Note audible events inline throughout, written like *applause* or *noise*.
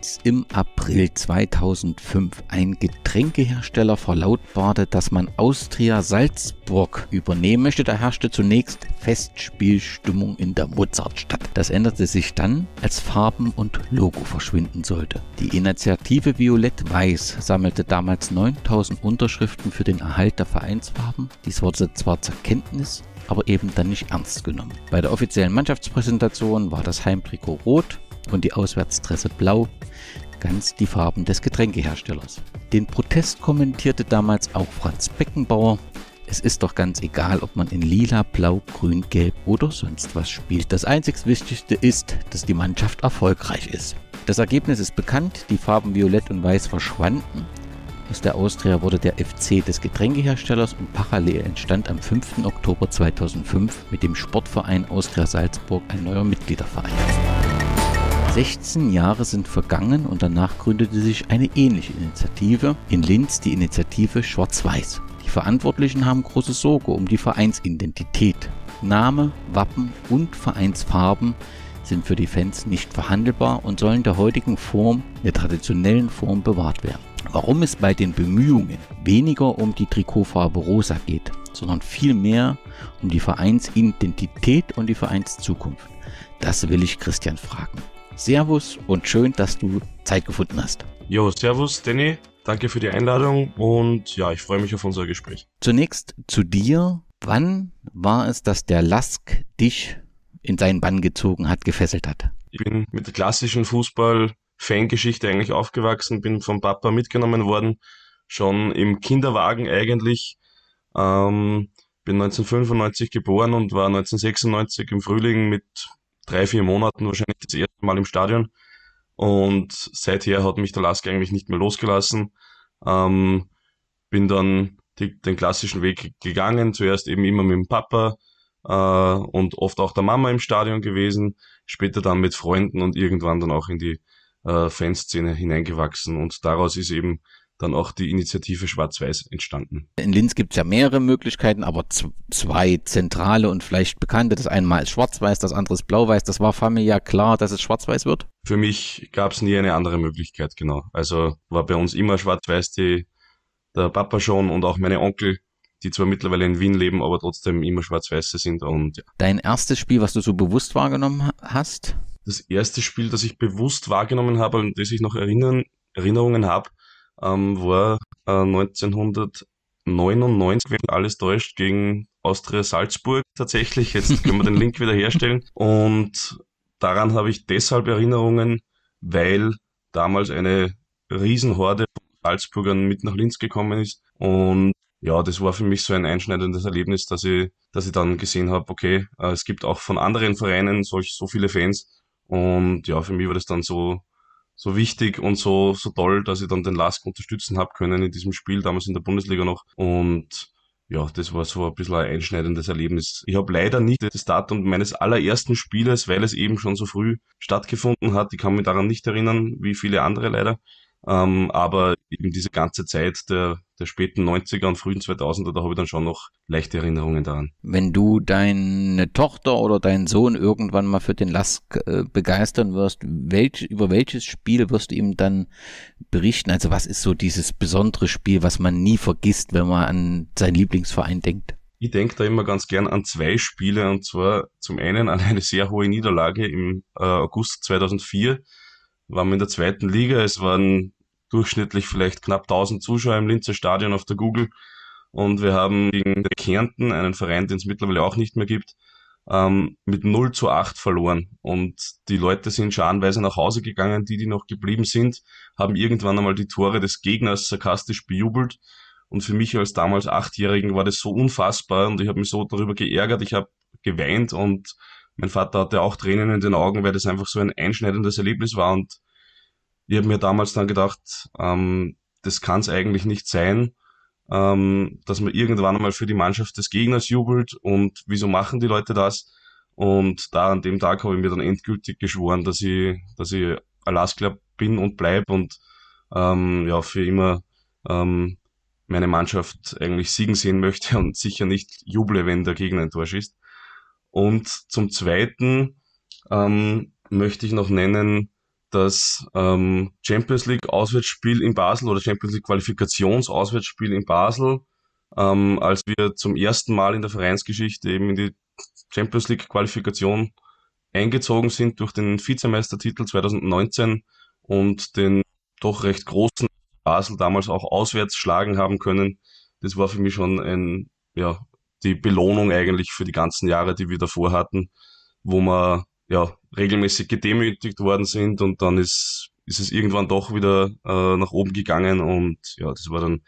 als im April 2005 ein Getränkehersteller verlautbarte, dass man Austria Salzburg übernehmen möchte. Da herrschte zunächst Festspielstimmung in der Mozartstadt. Das änderte sich dann, als Farben und Logo verschwinden sollte. Die Initiative Violett Weiß sammelte damals 9000 Unterschriften für den Erhalt der Vereinsfarben. Dies wurde zwar zur Kenntnis, aber eben dann nicht ernst genommen. Bei der offiziellen Mannschaftspräsentation war das Heimtrikot rot, und die Auswärtstresse blau, ganz die Farben des Getränkeherstellers. Den Protest kommentierte damals auch Franz Beckenbauer. Es ist doch ganz egal, ob man in lila, blau, grün, gelb oder sonst was spielt. Das einzig Wichtigste ist, dass die Mannschaft erfolgreich ist. Das Ergebnis ist bekannt, die Farben Violett und Weiß verschwanden. Aus der Austria wurde der FC des Getränkeherstellers und parallel entstand am 5. Oktober 2005 mit dem Sportverein Austria Salzburg ein neuer Mitgliederverein. 16 Jahre sind vergangen und danach gründete sich eine ähnliche Initiative in Linz, die Initiative Schwarz-Weiß. Die Verantwortlichen haben große Sorge um die Vereinsidentität. Name, Wappen und Vereinsfarben sind für die Fans nicht verhandelbar und sollen der heutigen Form, der traditionellen Form bewahrt werden. Warum es bei den Bemühungen weniger um die Trikotfarbe rosa geht, sondern vielmehr um die Vereinsidentität und die Vereinszukunft, das will ich Christian fragen. Servus und schön, dass du Zeit gefunden hast. Jo, Servus, Danny. Danke für die Einladung und ja, ich freue mich auf unser Gespräch. Zunächst zu dir. Wann war es, dass der Lask dich in seinen Bann gezogen hat, gefesselt hat? Ich bin mit der klassischen Fußball-Fangeschichte eigentlich aufgewachsen, bin vom Papa mitgenommen worden, schon im Kinderwagen eigentlich. Ähm, bin 1995 geboren und war 1996 im Frühling mit drei, vier Monaten wahrscheinlich das erste Mal im Stadion. Und seither hat mich der Lask eigentlich nicht mehr losgelassen. Ähm, bin dann die, den klassischen Weg gegangen, zuerst eben immer mit dem Papa äh, und oft auch der Mama im Stadion gewesen, später dann mit Freunden und irgendwann dann auch in die äh, Fanszene hineingewachsen. Und daraus ist eben dann auch die Initiative Schwarz-Weiß entstanden. In Linz gibt es ja mehrere Möglichkeiten, aber zwei zentrale und vielleicht bekannte. Das eine Mal ist Schwarz-Weiß, das andere ist Blau-Weiß. Das war familiär klar, dass es Schwarz-Weiß wird? Für mich gab es nie eine andere Möglichkeit, genau. Also war bei uns immer Schwarz-Weiß, der Papa schon und auch meine Onkel die zwar mittlerweile in Wien leben, aber trotzdem immer schwarz-weiße sind und ja. Dein erstes Spiel, was du so bewusst wahrgenommen hast? Das erste Spiel, das ich bewusst wahrgenommen habe und das ich noch erinnern, Erinnerungen habe, ähm, war äh, 1999, wenn alles täuscht, gegen Austria Salzburg tatsächlich. Jetzt können wir den Link wieder herstellen. Und daran habe ich deshalb Erinnerungen, weil damals eine Riesenhorde von Salzburgern mit nach Linz gekommen ist. Und ja, das war für mich so ein einschneidendes Erlebnis, dass ich, dass ich dann gesehen habe, okay, äh, es gibt auch von anderen Vereinen solch, so viele Fans. Und ja, für mich war das dann so so wichtig und so, so toll, dass ich dann den LASK unterstützen habe können in diesem Spiel, damals in der Bundesliga noch. Und ja, das war so ein bisschen ein einschneidendes Erlebnis. Ich habe leider nicht das Datum meines allerersten Spieles, weil es eben schon so früh stattgefunden hat. Ich kann mich daran nicht erinnern, wie viele andere leider. Ähm, aber eben diese ganze Zeit der, der späten 90er und frühen 2000er, da habe ich dann schon noch leichte Erinnerungen daran. Wenn du deine Tochter oder deinen Sohn irgendwann mal für den Lask äh, begeistern wirst, welch, über welches Spiel wirst du ihm dann berichten? Also was ist so dieses besondere Spiel, was man nie vergisst, wenn man an seinen Lieblingsverein denkt? Ich denke da immer ganz gern an zwei Spiele und zwar zum einen an eine sehr hohe Niederlage im äh, August 2004 waren wir in der zweiten Liga. Es waren durchschnittlich vielleicht knapp 1000 Zuschauer im Linzer Stadion auf der Google. Und wir haben gegen Kärnten, einen Verein, den es mittlerweile auch nicht mehr gibt, ähm, mit 0 zu 8 verloren. Und die Leute sind scharenweise nach Hause gegangen. Die, die noch geblieben sind, haben irgendwann einmal die Tore des Gegners sarkastisch bejubelt. Und für mich als damals Achtjährigen war das so unfassbar und ich habe mich so darüber geärgert. Ich habe geweint und mein Vater hatte auch Tränen in den Augen, weil das einfach so ein einschneidendes Erlebnis war. Und ich habe mir damals dann gedacht, ähm, das kann es eigentlich nicht sein, ähm, dass man irgendwann einmal für die Mannschaft des Gegners jubelt und wieso machen die Leute das? Und da an dem Tag habe ich mir dann endgültig geschworen, dass ich, dass ich Alaska bin und bleib und ähm, ja, für immer ähm, meine Mannschaft eigentlich siegen sehen möchte und sicher nicht juble, wenn der Gegner ein Tor schießt. Und zum Zweiten ähm, möchte ich noch nennen das ähm, Champions League Auswärtsspiel in Basel oder Champions League Qualifikationsauswärtsspiel in Basel, ähm, als wir zum ersten Mal in der Vereinsgeschichte eben in die Champions League Qualifikation eingezogen sind durch den Vizemeistertitel 2019 und den doch recht großen Basel damals auch auswärts schlagen haben können. Das war für mich schon ein ja, die Belohnung eigentlich für die ganzen Jahre, die wir davor hatten, wo wir ja regelmäßig gedemütigt worden sind und dann ist, ist es irgendwann doch wieder äh, nach oben gegangen und ja, das war dann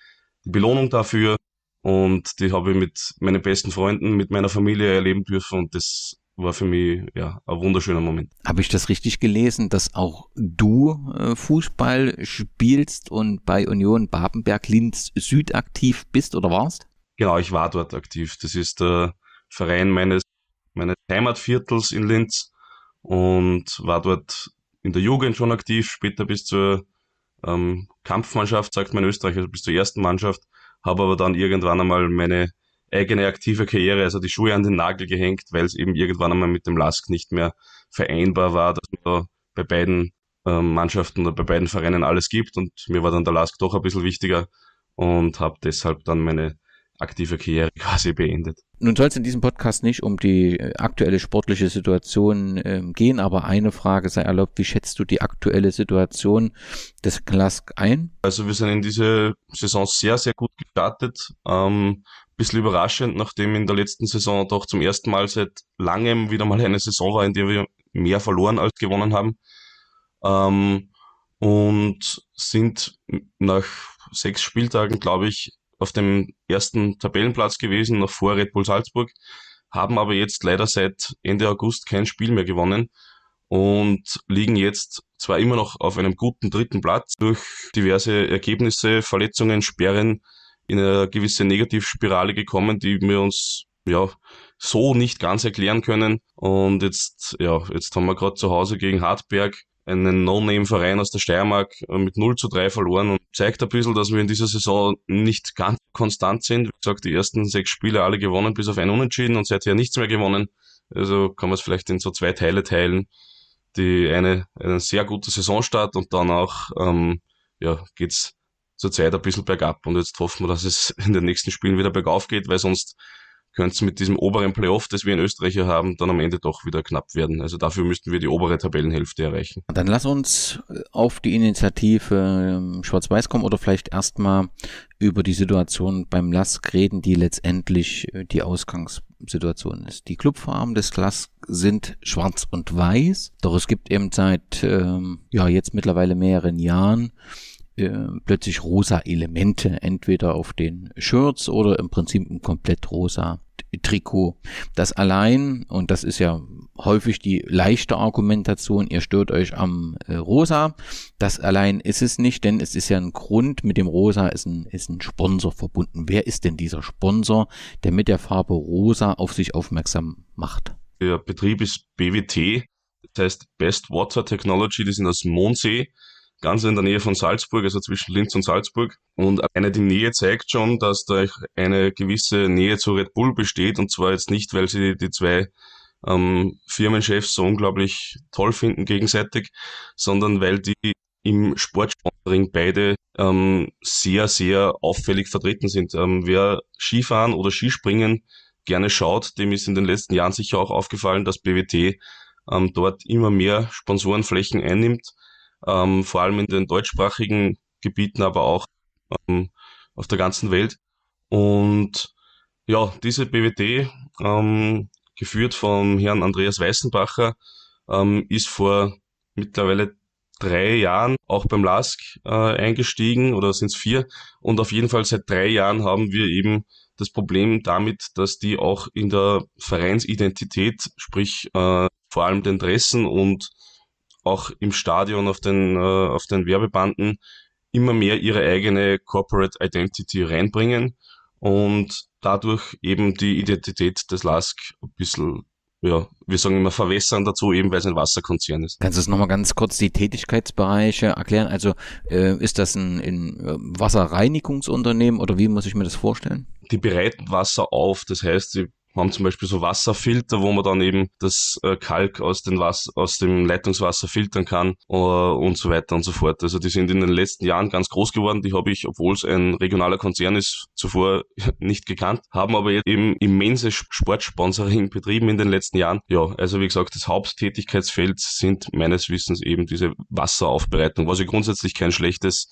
die Belohnung dafür und die habe ich mit meinen besten Freunden, mit meiner Familie erleben dürfen und das war für mich ja ein wunderschöner Moment. Habe ich das richtig gelesen, dass auch du äh, Fußball spielst und bei Union Babenberg Linz Süd aktiv bist oder warst? Genau, ich war dort aktiv. Das ist der Verein meines, meines Heimatviertels in Linz und war dort in der Jugend schon aktiv, später bis zur ähm, Kampfmannschaft, sagt man in Österreich, also bis zur ersten Mannschaft, habe aber dann irgendwann einmal meine eigene aktive Karriere, also die Schuhe an den Nagel gehängt, weil es eben irgendwann einmal mit dem LASK nicht mehr vereinbar war, dass man da bei beiden ähm, Mannschaften oder bei beiden Vereinen alles gibt und mir war dann der LASK doch ein bisschen wichtiger und habe deshalb dann meine aktive Karriere quasi beendet. Nun soll es in diesem Podcast nicht um die äh, aktuelle sportliche Situation äh, gehen, aber eine Frage sei erlaubt. Wie schätzt du die aktuelle Situation des Klask ein? Also wir sind in diese Saison sehr, sehr gut gestartet. Ähm, bisschen überraschend, nachdem in der letzten Saison doch zum ersten Mal seit langem wieder mal eine Saison war, in der wir mehr verloren als gewonnen haben. Ähm, und sind nach sechs Spieltagen, glaube ich, auf dem ersten Tabellenplatz gewesen, noch vor Red Bull Salzburg, haben aber jetzt leider seit Ende August kein Spiel mehr gewonnen und liegen jetzt zwar immer noch auf einem guten dritten Platz durch diverse Ergebnisse, Verletzungen, Sperren in eine gewisse Negativspirale gekommen, die wir uns ja so nicht ganz erklären können. Und jetzt, ja, jetzt haben wir gerade zu Hause gegen Hartberg einen No-Name-Verein aus der Steiermark äh, mit 0 zu 3 verloren und zeigt ein bisschen, dass wir in dieser Saison nicht ganz konstant sind. Wie gesagt, die ersten sechs Spiele alle gewonnen, bis auf ein Unentschieden und seither nichts mehr gewonnen. Also kann man es vielleicht in so zwei Teile teilen. Die eine, eine sehr gute Saisonstart und dann auch, ähm, ja, geht's zurzeit ein bisschen bergab und jetzt hoffen wir, dass es in den nächsten Spielen wieder bergauf geht, weil sonst könnte es mit diesem oberen Playoff, das wir in Österreich hier haben, dann am Ende doch wieder knapp werden. Also dafür müssten wir die obere Tabellenhälfte erreichen. Dann lass uns äh, auf die Initiative ähm, Schwarz-Weiß kommen oder vielleicht erstmal über die Situation beim LASK reden, die letztendlich äh, die Ausgangssituation ist. Die Clubfarben des LASK sind schwarz und weiß, doch es gibt eben seit ähm, ja jetzt mittlerweile mehreren Jahren äh, plötzlich rosa Elemente, entweder auf den Shirts oder im Prinzip ein komplett rosa Trikot. Das allein, und das ist ja häufig die leichte Argumentation, ihr stört euch am äh, Rosa. Das allein ist es nicht, denn es ist ja ein Grund, mit dem Rosa ist ein, ist ein Sponsor verbunden. Wer ist denn dieser Sponsor, der mit der Farbe Rosa auf sich aufmerksam macht? Der Betrieb ist BWT, das heißt Best Water Technology, die sind aus Mondsee ganz in der Nähe von Salzburg, also zwischen Linz und Salzburg. Und eine die Nähe zeigt schon, dass da eine gewisse Nähe zu Red Bull besteht. Und zwar jetzt nicht, weil sie die zwei ähm, Firmenchefs so unglaublich toll finden gegenseitig, sondern weil die im Sportsponsoring beide ähm, sehr, sehr auffällig vertreten sind. Ähm, wer Skifahren oder Skispringen gerne schaut, dem ist in den letzten Jahren sicher auch aufgefallen, dass BWT ähm, dort immer mehr Sponsorenflächen einnimmt ähm, vor allem in den deutschsprachigen Gebieten, aber auch ähm, auf der ganzen Welt. Und ja, diese BWT, ähm, geführt vom Herrn Andreas Weißenbacher, ähm, ist vor mittlerweile drei Jahren auch beim LASK äh, eingestiegen oder sind es vier. Und auf jeden Fall seit drei Jahren haben wir eben das Problem damit, dass die auch in der Vereinsidentität, sprich äh, vor allem den Dressen und auch im Stadion auf den, äh, auf den Werbebanden immer mehr ihre eigene Corporate Identity reinbringen und dadurch eben die Identität des LASK ein bisschen ja, wir sagen immer verwässern dazu, eben weil es ein Wasserkonzern ist. Kannst du das nochmal ganz kurz die Tätigkeitsbereiche erklären? Also äh, ist das ein, ein äh, Wasserreinigungsunternehmen oder wie muss ich mir das vorstellen? Die bereiten Wasser auf, das heißt, sie haben zum Beispiel so Wasserfilter, wo man dann eben das äh, Kalk aus, den Was aus dem Leitungswasser filtern kann äh, und so weiter und so fort. Also die sind in den letzten Jahren ganz groß geworden. Die habe ich, obwohl es ein regionaler Konzern ist, zuvor *laughs* nicht gekannt, haben aber jetzt eben immense Sportsponsoring betrieben in den letzten Jahren. Ja, also wie gesagt, das Haupttätigkeitsfeld sind meines Wissens eben diese Wasseraufbereitung, was ja grundsätzlich kein schlechtes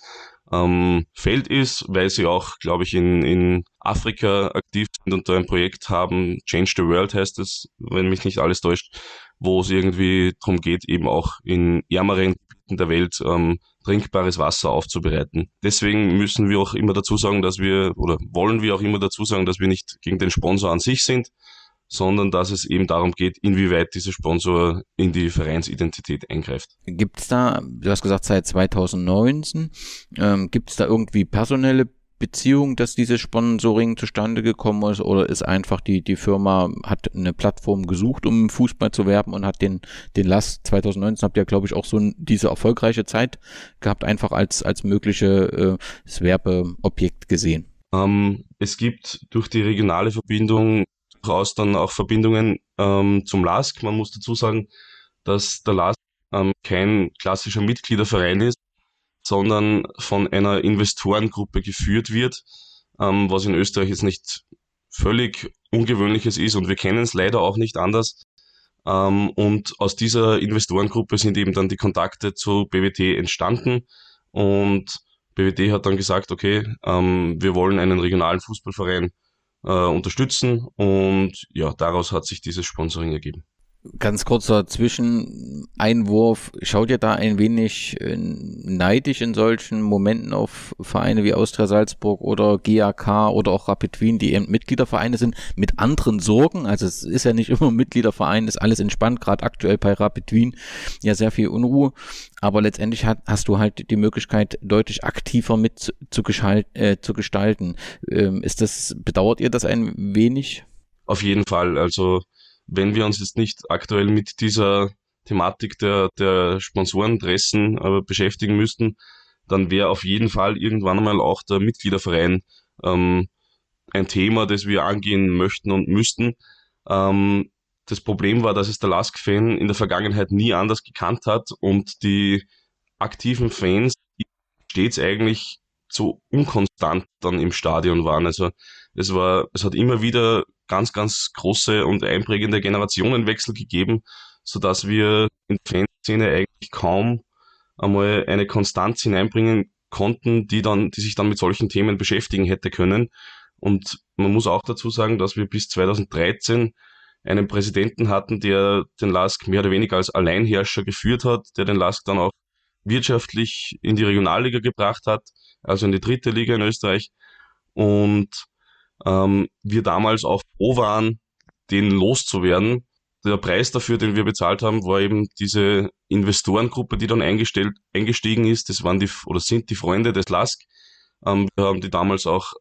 ähm, Feld ist, weil sie auch, glaube ich, in, in Afrika aktiv sind und da ein Projekt haben, Change the World heißt es, wenn mich nicht alles täuscht, wo es irgendwie darum geht, eben auch in ärmeren Gebieten der Welt ähm, trinkbares Wasser aufzubereiten. Deswegen müssen wir auch immer dazu sagen, dass wir, oder wollen wir auch immer dazu sagen, dass wir nicht gegen den Sponsor an sich sind, sondern dass es eben darum geht, inwieweit dieser Sponsor in die Vereinsidentität eingreift. Gibt es da, du hast gesagt seit 2019, ähm, gibt es da irgendwie personelle Beziehung, dass dieses Sponsoring zustande gekommen ist oder ist einfach die, die Firma hat eine Plattform gesucht, um Fußball zu werben und hat den, den Last 2019 habt ihr, glaube ich, auch so diese erfolgreiche Zeit gehabt, einfach als, als mögliche äh, Werbeobjekt gesehen. Ähm, es gibt durch die regionale Verbindung durchaus dann auch Verbindungen ähm, zum LASK. Man muss dazu sagen, dass der LASK ähm, kein klassischer Mitgliederverein ist, sondern von einer Investorengruppe geführt wird, ähm, was in Österreich jetzt nicht völlig ungewöhnliches ist und wir kennen es leider auch nicht anders. Ähm, und aus dieser Investorengruppe sind eben dann die Kontakte zu BWT entstanden und BWT hat dann gesagt, okay, ähm, wir wollen einen regionalen Fußballverein äh, unterstützen und ja, daraus hat sich dieses Sponsoring ergeben. Ganz kurzer Zwischeneinwurf. Schaut ihr da ein wenig äh, neidisch in solchen Momenten auf Vereine wie Austria Salzburg oder GAK oder auch Rapid Wien, die eben Mitgliedervereine sind, mit anderen Sorgen? Also es ist ja nicht *laughs* immer Mitgliederverein, ist alles entspannt, gerade aktuell bei Rapid Wien ja sehr viel Unruhe. Aber letztendlich hat, hast du halt die Möglichkeit, deutlich aktiver mit zu, äh, zu gestalten. Ähm, ist das, bedauert ihr das ein wenig? Auf jeden Fall. Also wenn wir uns jetzt nicht aktuell mit dieser Thematik der, der Sponsorenadressen äh, beschäftigen müssten, dann wäre auf jeden Fall irgendwann einmal auch der Mitgliederverein ähm, ein Thema, das wir angehen möchten und müssten. Ähm, das Problem war, dass es der Lask-Fan in der Vergangenheit nie anders gekannt hat und die aktiven Fans stets eigentlich so unkonstant dann im Stadion waren. Also es war, es hat immer wieder ganz, ganz große und einprägende Generationenwechsel gegeben, so dass wir in der Fanszene eigentlich kaum einmal eine Konstanz hineinbringen konnten, die dann, die sich dann mit solchen Themen beschäftigen hätte können. Und man muss auch dazu sagen, dass wir bis 2013 einen Präsidenten hatten, der den Lask mehr oder weniger als Alleinherrscher geführt hat, der den Lask dann auch wirtschaftlich in die Regionalliga gebracht hat, also in die dritte Liga in Österreich. Und ähm, wir damals auch froh waren, den loszuwerden. Der Preis dafür, den wir bezahlt haben, war eben diese Investorengruppe, die dann eingestellt, eingestiegen ist. Das waren die oder sind die Freunde des Lask. Ähm, wir haben die damals auch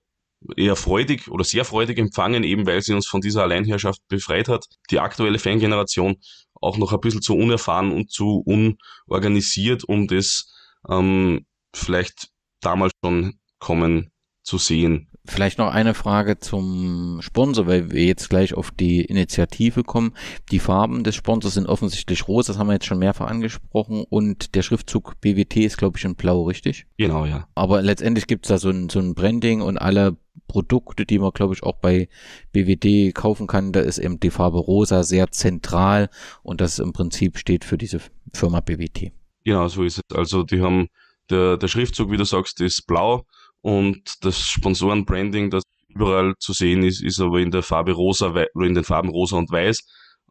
eher freudig oder sehr freudig empfangen, eben weil sie uns von dieser Alleinherrschaft befreit hat. Die aktuelle Fangeneration auch noch ein bisschen zu unerfahren und zu unorganisiert, um das ähm, vielleicht damals schon kommen zu sehen. Vielleicht noch eine Frage zum Sponsor, weil wir jetzt gleich auf die Initiative kommen. Die Farben des Sponsors sind offensichtlich rot, das haben wir jetzt schon mehrfach angesprochen. Und der Schriftzug BWT ist, glaube ich, in blau, richtig? Genau, ja. Aber letztendlich gibt es da so ein, so ein Branding und alle Produkte, die man, glaube ich, auch bei BWD kaufen kann. Da ist eben die Farbe Rosa sehr zentral und das im Prinzip steht für diese Firma BWT. Genau, so ist es. Also die haben, der, der Schriftzug, wie du sagst, ist blau. Und das Sponsorenbranding, das überall zu sehen ist, ist aber in der Farbe rosa, in den Farben rosa und weiß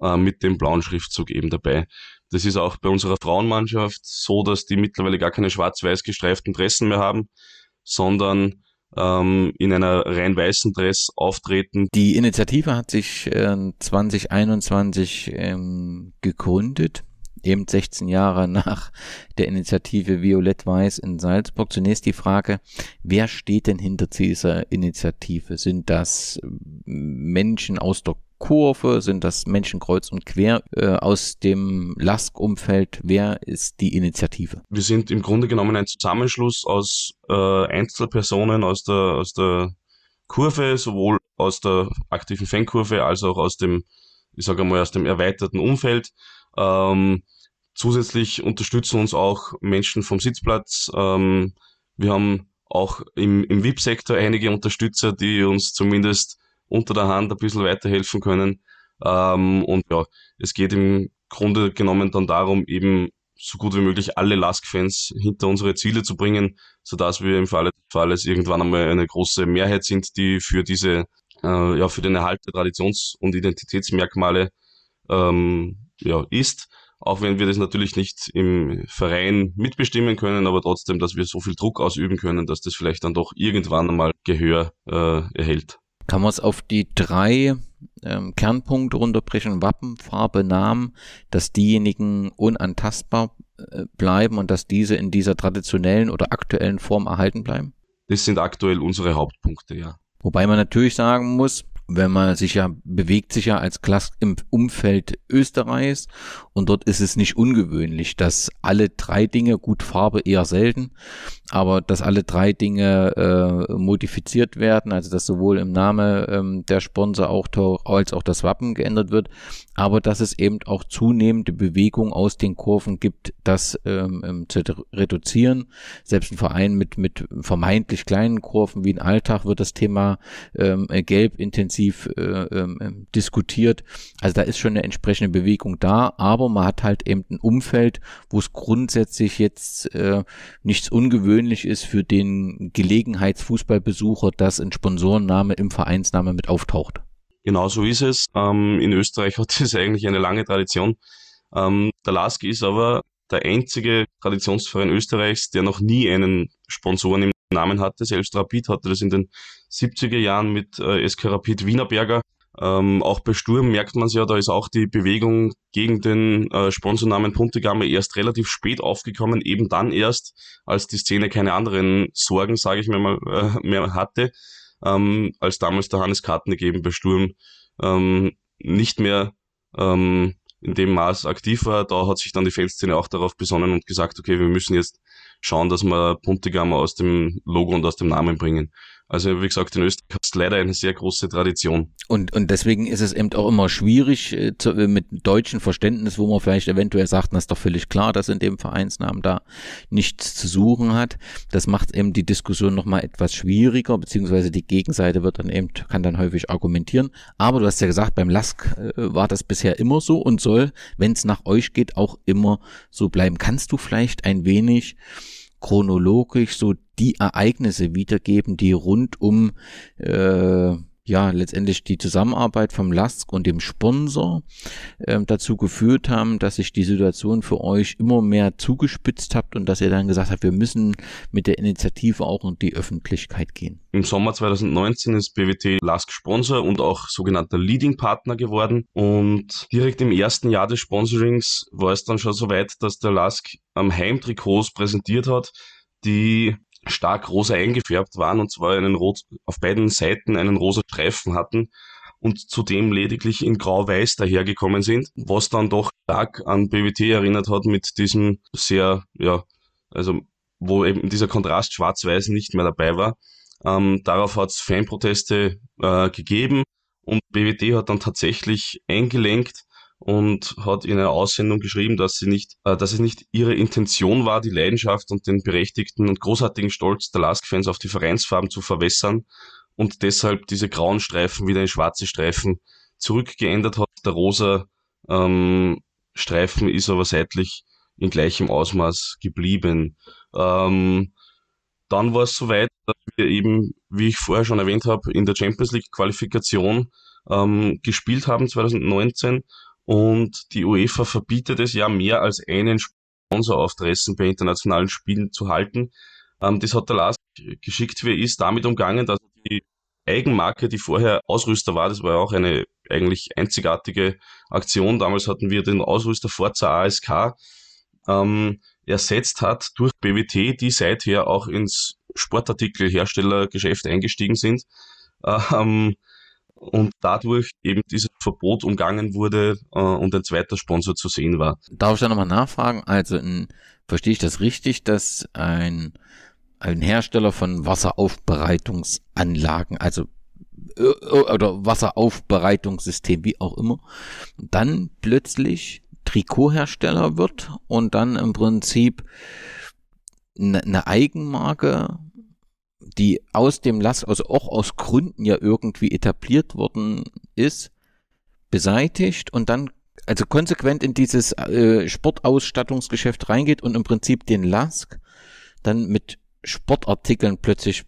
äh, mit dem blauen Schriftzug eben dabei. Das ist auch bei unserer Frauenmannschaft so, dass die mittlerweile gar keine schwarz-weiß gestreiften Dressen mehr haben, sondern ähm, in einer rein weißen Dress auftreten. Die Initiative hat sich äh, 2021 ähm, gegründet eben 16 Jahre nach der Initiative Violett-Weiß in Salzburg. Zunächst die Frage, wer steht denn hinter dieser Initiative? Sind das äh, Menschen aus der Kurve? Sind das Menschen kreuz und quer äh, aus dem LASK-Umfeld? Wer ist die Initiative? Wir sind im Grunde genommen ein Zusammenschluss aus äh, Einzelpersonen aus der, aus der Kurve, sowohl aus der aktiven Fankurve als auch aus dem, ich sage mal, aus dem erweiterten Umfeld. Ähm, zusätzlich unterstützen uns auch Menschen vom Sitzplatz. Ähm, wir haben auch im, im VIP-Sektor einige Unterstützer, die uns zumindest unter der Hand ein bisschen weiterhelfen können. Ähm, und ja, es geht im Grunde genommen dann darum, eben so gut wie möglich alle Lask-Fans hinter unsere Ziele zu bringen, so dass wir im Falle des Falles irgendwann einmal eine große Mehrheit sind, die für diese, äh, ja, für den Erhalt der Traditions- und Identitätsmerkmale ähm, ja, ist. Auch wenn wir das natürlich nicht im Verein mitbestimmen können, aber trotzdem, dass wir so viel Druck ausüben können, dass das vielleicht dann doch irgendwann einmal Gehör äh, erhält. Kann man es auf die drei ähm, Kernpunkte runterbrechen, Wappen, Farbe, Namen, dass diejenigen unantastbar äh, bleiben und dass diese in dieser traditionellen oder aktuellen Form erhalten bleiben? Das sind aktuell unsere Hauptpunkte, ja. Wobei man natürlich sagen muss, wenn man sich ja bewegt sich ja als Klass im Umfeld Österreichs und dort ist es nicht ungewöhnlich, dass alle drei Dinge, gut Farbe eher selten, aber dass alle drei Dinge äh, modifiziert werden, also dass sowohl im Name ähm, der Sponsor auch als auch das Wappen geändert wird, aber dass es eben auch zunehmende Bewegung aus den Kurven gibt, das ähm, ähm zu reduzieren. Selbst ein Verein mit, mit vermeintlich kleinen Kurven wie ein Alltag wird das Thema ähm, äh, Gelb intensiv äh, äh, diskutiert. Also da ist schon eine entsprechende Bewegung da, aber man hat halt eben ein Umfeld, wo es grundsätzlich jetzt äh, nichts Ungewöhnliches ungewöhnlich ist für den Gelegenheitsfußballbesucher, dass ein Sponsorenname im Vereinsname mit auftaucht. Genau so ist es. Ähm, in Österreich hat es *laughs* eigentlich eine lange Tradition. Ähm, der LASK ist aber der einzige Traditionsverein Österreichs, der noch nie einen Sponsoren im Namen hatte. Selbst Rapid hatte das in den 70er Jahren mit äh, SK Rapid Wienerberger. Ähm, auch bei Sturm merkt man es ja, da ist auch die Bewegung gegen den äh, Sponsornamen Puntigamme erst relativ spät aufgekommen, eben dann erst, als die Szene keine anderen Sorgen, sage ich mir mal, äh, mehr hatte, ähm, als damals der Hannes Kartnick eben bei Sturm ähm, nicht mehr ähm, in dem Maß aktiv war. Da hat sich dann die Fanszene auch darauf besonnen und gesagt, okay, wir müssen jetzt schauen, dass wir Puntigammer aus dem Logo und aus dem Namen bringen. Also wie gesagt, in Österreich ist leider eine sehr große Tradition. Und, und deswegen ist es eben auch immer schwierig äh, zu, äh, mit deutschem Verständnis, wo man vielleicht eventuell sagt, das ist doch völlig klar, dass in dem Vereinsnamen da nichts zu suchen hat. Das macht eben die Diskussion nochmal etwas schwieriger, beziehungsweise die Gegenseite wird dann eben, kann dann häufig argumentieren. Aber du hast ja gesagt, beim LASK äh, war das bisher immer so und soll, wenn es nach euch geht, auch immer so bleiben. Kannst du vielleicht ein wenig chronologisch so die Ereignisse wiedergeben, die rund um äh, ja letztendlich die Zusammenarbeit vom LASK und dem Sponsor ähm, dazu geführt haben, dass sich die Situation für euch immer mehr zugespitzt habt und dass ihr dann gesagt habt, wir müssen mit der Initiative auch in die Öffentlichkeit gehen. Im Sommer 2019 ist BWT LASK Sponsor und auch sogenannter Leading Partner geworden und direkt im ersten Jahr des Sponsorings war es dann schon so weit, dass der LASK am Heimtrikots präsentiert hat, die stark rosa eingefärbt waren und zwar einen rot, auf beiden Seiten einen rosa Streifen hatten und zudem lediglich in grau-weiß dahergekommen sind, was dann doch stark an BWT erinnert hat mit diesem sehr, ja, also wo eben dieser Kontrast schwarz-weiß nicht mehr dabei war. Ähm, darauf hat es Fanproteste äh, gegeben und BWT hat dann tatsächlich eingelenkt und hat in einer Aussendung geschrieben, dass sie nicht, äh, dass es nicht ihre Intention war, die Leidenschaft und den berechtigten und großartigen Stolz der Lask-Fans auf die Vereinsfarben zu verwässern und deshalb diese grauen Streifen wieder in schwarze Streifen zurückgeändert hat. Der rosa ähm, Streifen ist aber seitlich in gleichem Ausmaß geblieben. Ähm, dann war es soweit, dass wir eben, wie ich vorher schon erwähnt habe, in der Champions League Qualifikation ähm, gespielt haben 2019 und die UEFA verbietet es ja, mehr als einen Sponsor aufdressen bei internationalen Spielen zu halten. Ähm, das hat der Lars geschickt, wie er ist, damit umgangen, dass die Eigenmarke, die vorher Ausrüster war, das war ja auch eine eigentlich einzigartige Aktion. Damals hatten wir den Ausrüster Forza ASK ähm, ersetzt hat durch BWT, die seither auch ins Sportartikelherstellergeschäft eingestiegen sind. Ähm, und dadurch eben dieses Verbot umgangen wurde äh, und ein zweiter Sponsor zu sehen war. Darf ich da nochmal nachfragen? Also in, verstehe ich das richtig, dass ein, ein Hersteller von Wasseraufbereitungsanlagen, also äh, äh, oder Wasseraufbereitungssystem, wie auch immer, dann plötzlich Trikothersteller wird und dann im Prinzip eine ne Eigenmarke die aus dem Lass, also auch aus Gründen ja irgendwie etabliert worden ist, beseitigt und dann also konsequent in dieses äh, Sportausstattungsgeschäft reingeht und im Prinzip den Lask dann mit Sportartikeln plötzlich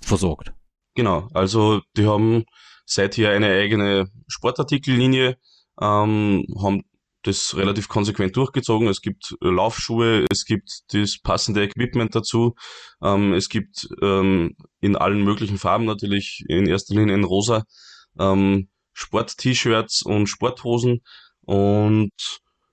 versorgt. Genau, also die haben seither eine eigene Sportartikellinie, ähm, haben das relativ konsequent durchgezogen. Es gibt äh, Laufschuhe, es gibt das passende Equipment dazu. Ähm, es gibt ähm, in allen möglichen Farben natürlich, in erster Linie in rosa, ähm, Sport-T-Shirts und Sporthosen. Und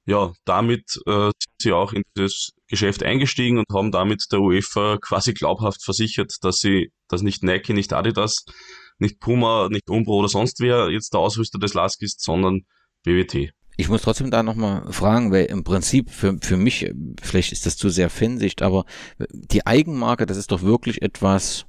ja, damit äh, sind sie auch in das Geschäft eingestiegen und haben damit der UEFA quasi glaubhaft versichert, dass sie, dass nicht Nike, nicht Adidas, nicht Puma, nicht Umbro oder sonst wer jetzt der Ausrüster des LASK ist, sondern BWT ich muss trotzdem da nochmal fragen, weil im Prinzip für, für mich, äh, vielleicht ist das zu sehr Fansicht, aber äh, die Eigenmarke, das ist doch wirklich etwas,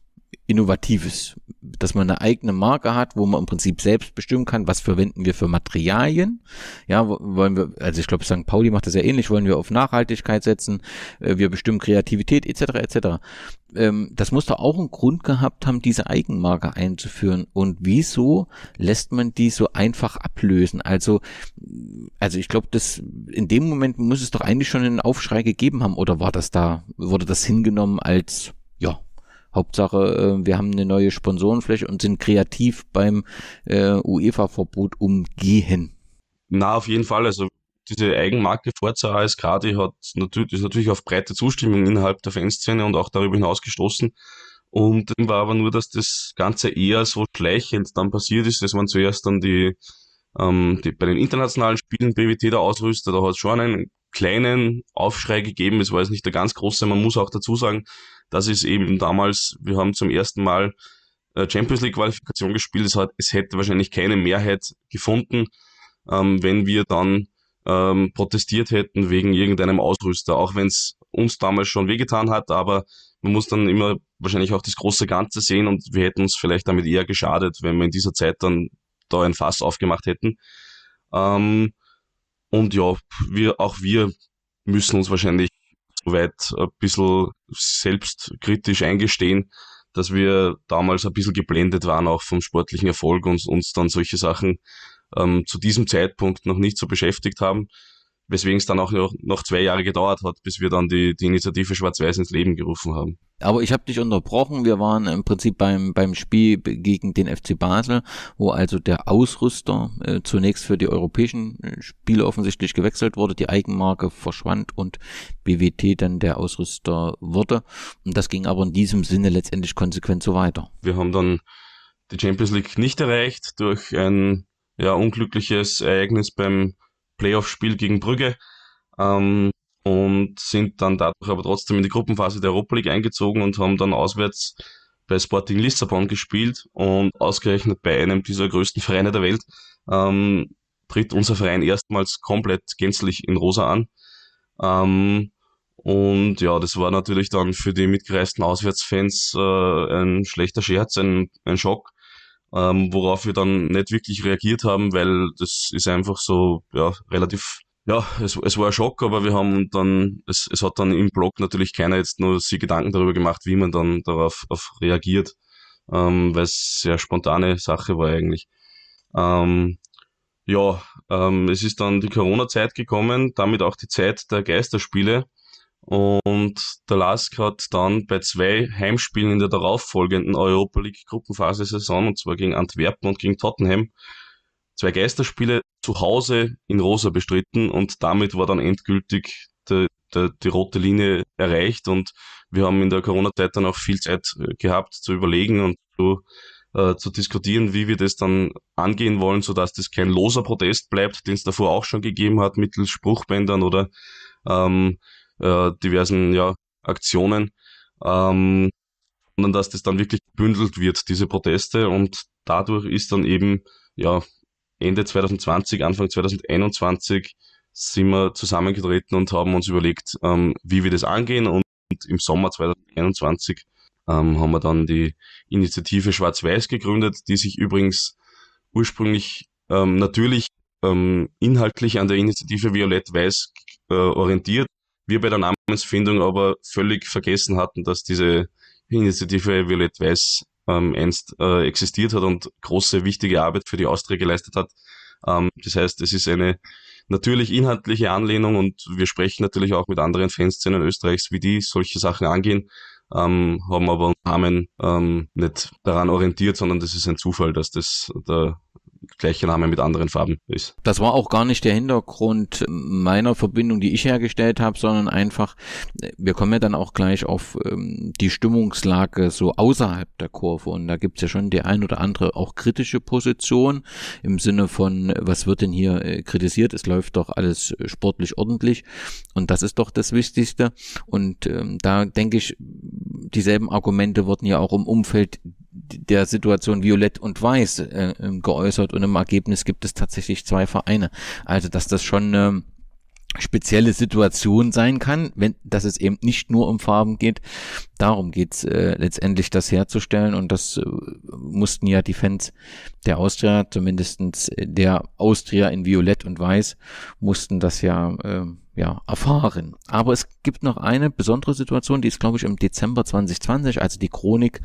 Innovatives, dass man eine eigene Marke hat, wo man im Prinzip selbst bestimmen kann, was verwenden wir für Materialien. Ja, wollen wir, also ich glaube, St. Pauli macht das ja ähnlich, wollen wir auf Nachhaltigkeit setzen, äh, wir bestimmen Kreativität etc. etc. Ähm, das muss doch auch einen Grund gehabt haben, diese Eigenmarke einzuführen. Und wieso lässt man die so einfach ablösen? Also, also ich glaube, das in dem Moment muss es doch eigentlich schon einen Aufschrei gegeben haben, oder war das da, wurde das hingenommen als ja, Hauptsache, äh, wir haben eine neue Sponsorenfläche und sind kreativ beim äh, UEFA-Verbot umgehen. Na, auf jeden Fall. Also diese Eigenmarke Forza ASK, die hat natürlich, ist natürlich auf breite Zustimmung innerhalb der Fanszene und auch darüber hinaus gestoßen. Und war aber nur, dass das Ganze eher so schleichend dann passiert ist, dass man zuerst dann die, ähm, die bei den internationalen Spielen BWT da ausrüstet, da hat es schon einen kleinen Aufschrei gegeben. Es war jetzt nicht der ganz große. Man muss auch dazu sagen, das ist eben damals, wir haben zum ersten Mal äh, Champions League Qualifikation gespielt. Es, hat, es hätte wahrscheinlich keine Mehrheit gefunden, ähm, wenn wir dann ähm, protestiert hätten wegen irgendeinem Ausrüster, auch wenn es uns damals schon wehgetan hat, aber man muss dann immer wahrscheinlich auch das große Ganze sehen und wir hätten uns vielleicht damit eher geschadet, wenn wir in dieser Zeit dann da ein Fass aufgemacht hätten. Ähm, und ja, wir, auch wir müssen uns wahrscheinlich weit ein bisschen selbstkritisch eingestehen, dass wir damals ein bisschen geblendet waren auch vom sportlichen Erfolg und uns dann solche Sachen ähm, zu diesem Zeitpunkt noch nicht so beschäftigt haben weswegen es dann auch noch, zwei Jahre gedauert hat, bis wir dann die, die Initiative Schwarz-Weiß ins Leben gerufen haben. Aber ich habe dich unterbrochen. Wir waren im Prinzip beim, beim Spiel gegen den FC Basel, wo also der Ausrüster äh, zunächst für die europäischen äh, Spiele offensichtlich gewechselt wurde, die Eigenmarke verschwand und BWT dann der Ausrüster wurde. Und das ging aber in diesem Sinne letztendlich konsequent so weiter. Wir haben dann die Champions League nicht erreicht durch ein ja, unglückliches Ereignis beim Playoff-Spiel gegen Brügge ähm, und sind dann dadurch aber trotzdem in die Gruppenphase der Europa League eingezogen und haben dann auswärts bei Sporting Lissabon gespielt und ausgerechnet bei einem dieser größten Vereine der Welt ähm, tritt unser Verein erstmals komplett gänzlich in Rosa an. Ähm, und ja, das war natürlich dann für die mitgereisten Auswärtsfans äh, ein schlechter Scherz, ein, ein Schock ähm, worauf wir dann nicht wirklich reagiert haben, weil das ist einfach so ja, relativ ja, es, es war ein Schock, aber wir haben dann, es, es hat dann im Blog natürlich keiner jetzt nur sich Gedanken darüber gemacht, wie man dann darauf reagiert, ähm, weil es sehr spontane Sache war eigentlich. Ähm, ja, ähm, es ist dann die Corona-Zeit gekommen, damit auch die Zeit der Geisterspiele. Und der Lask hat dann bei zwei Heimspielen in der darauffolgenden Europa League Gruppenphase Saison, und zwar gegen Antwerpen und gegen Tottenham, zwei Geisterspiele zu Hause in Rosa bestritten und damit war dann endgültig die, die rote Linie erreicht und wir haben in der Corona-Zeit dann auch viel Zeit äh, gehabt zu überlegen und zu, äh, zu diskutieren, wie wir das dann angehen wollen, sodass das kein loser Protest bleibt, den es davor auch schon gegeben hat mittels Spruchbändern oder ähm, äh, diversen ja, Aktionen, ähm, sondern dass das dann wirklich gebündelt wird, diese Proteste. Und dadurch ist dann eben ja, Ende 2020, Anfang 2021 sind wir zusammengetreten und haben uns überlegt, ähm, wie wir das angehen. Und im Sommer 2021 ähm, haben wir dann die Initiative Schwarz-Weiß gegründet, die sich übrigens ursprünglich ähm, natürlich ähm, inhaltlich an der Initiative Violett-Weiß äh, orientiert, wir bei der Namensfindung aber völlig vergessen hatten, dass diese Initiative Violet Weiß ähm, einst äh, existiert hat und große, wichtige Arbeit für die Austria geleistet hat. Ähm, das heißt, es ist eine natürlich inhaltliche Anlehnung und wir sprechen natürlich auch mit anderen Fanszenen Österreichs, wie die solche Sachen angehen, ähm, haben aber Namen ähm, nicht daran orientiert, sondern das ist ein Zufall, dass das der gleiche Name mit anderen Farben ist. Das war auch gar nicht der Hintergrund meiner Verbindung, die ich hergestellt habe, sondern einfach, wir kommen ja dann auch gleich auf ähm, die Stimmungslage so außerhalb der Kurve und da gibt's ja schon die ein oder andere auch kritische Position im Sinne von, was wird denn hier äh, kritisiert? Es läuft doch alles sportlich ordentlich und das ist doch das Wichtigste und ähm, da denke ich, dieselben Argumente wurden ja auch im Umfeld der Situation Violett und Weiß äh, ähm, geäußert und im Ergebnis gibt es tatsächlich zwei Vereine. Also dass das schon eine spezielle Situation sein kann, wenn dass es eben nicht nur um Farben geht. Darum geht's äh, letztendlich, das herzustellen und das äh, mussten ja die Fans der Austria, zumindestens der Austria in Violett und Weiß, mussten das ja äh, ja, erfahren. Aber es gibt noch eine besondere Situation, die ist, glaube ich, im Dezember 2020, also die Chronik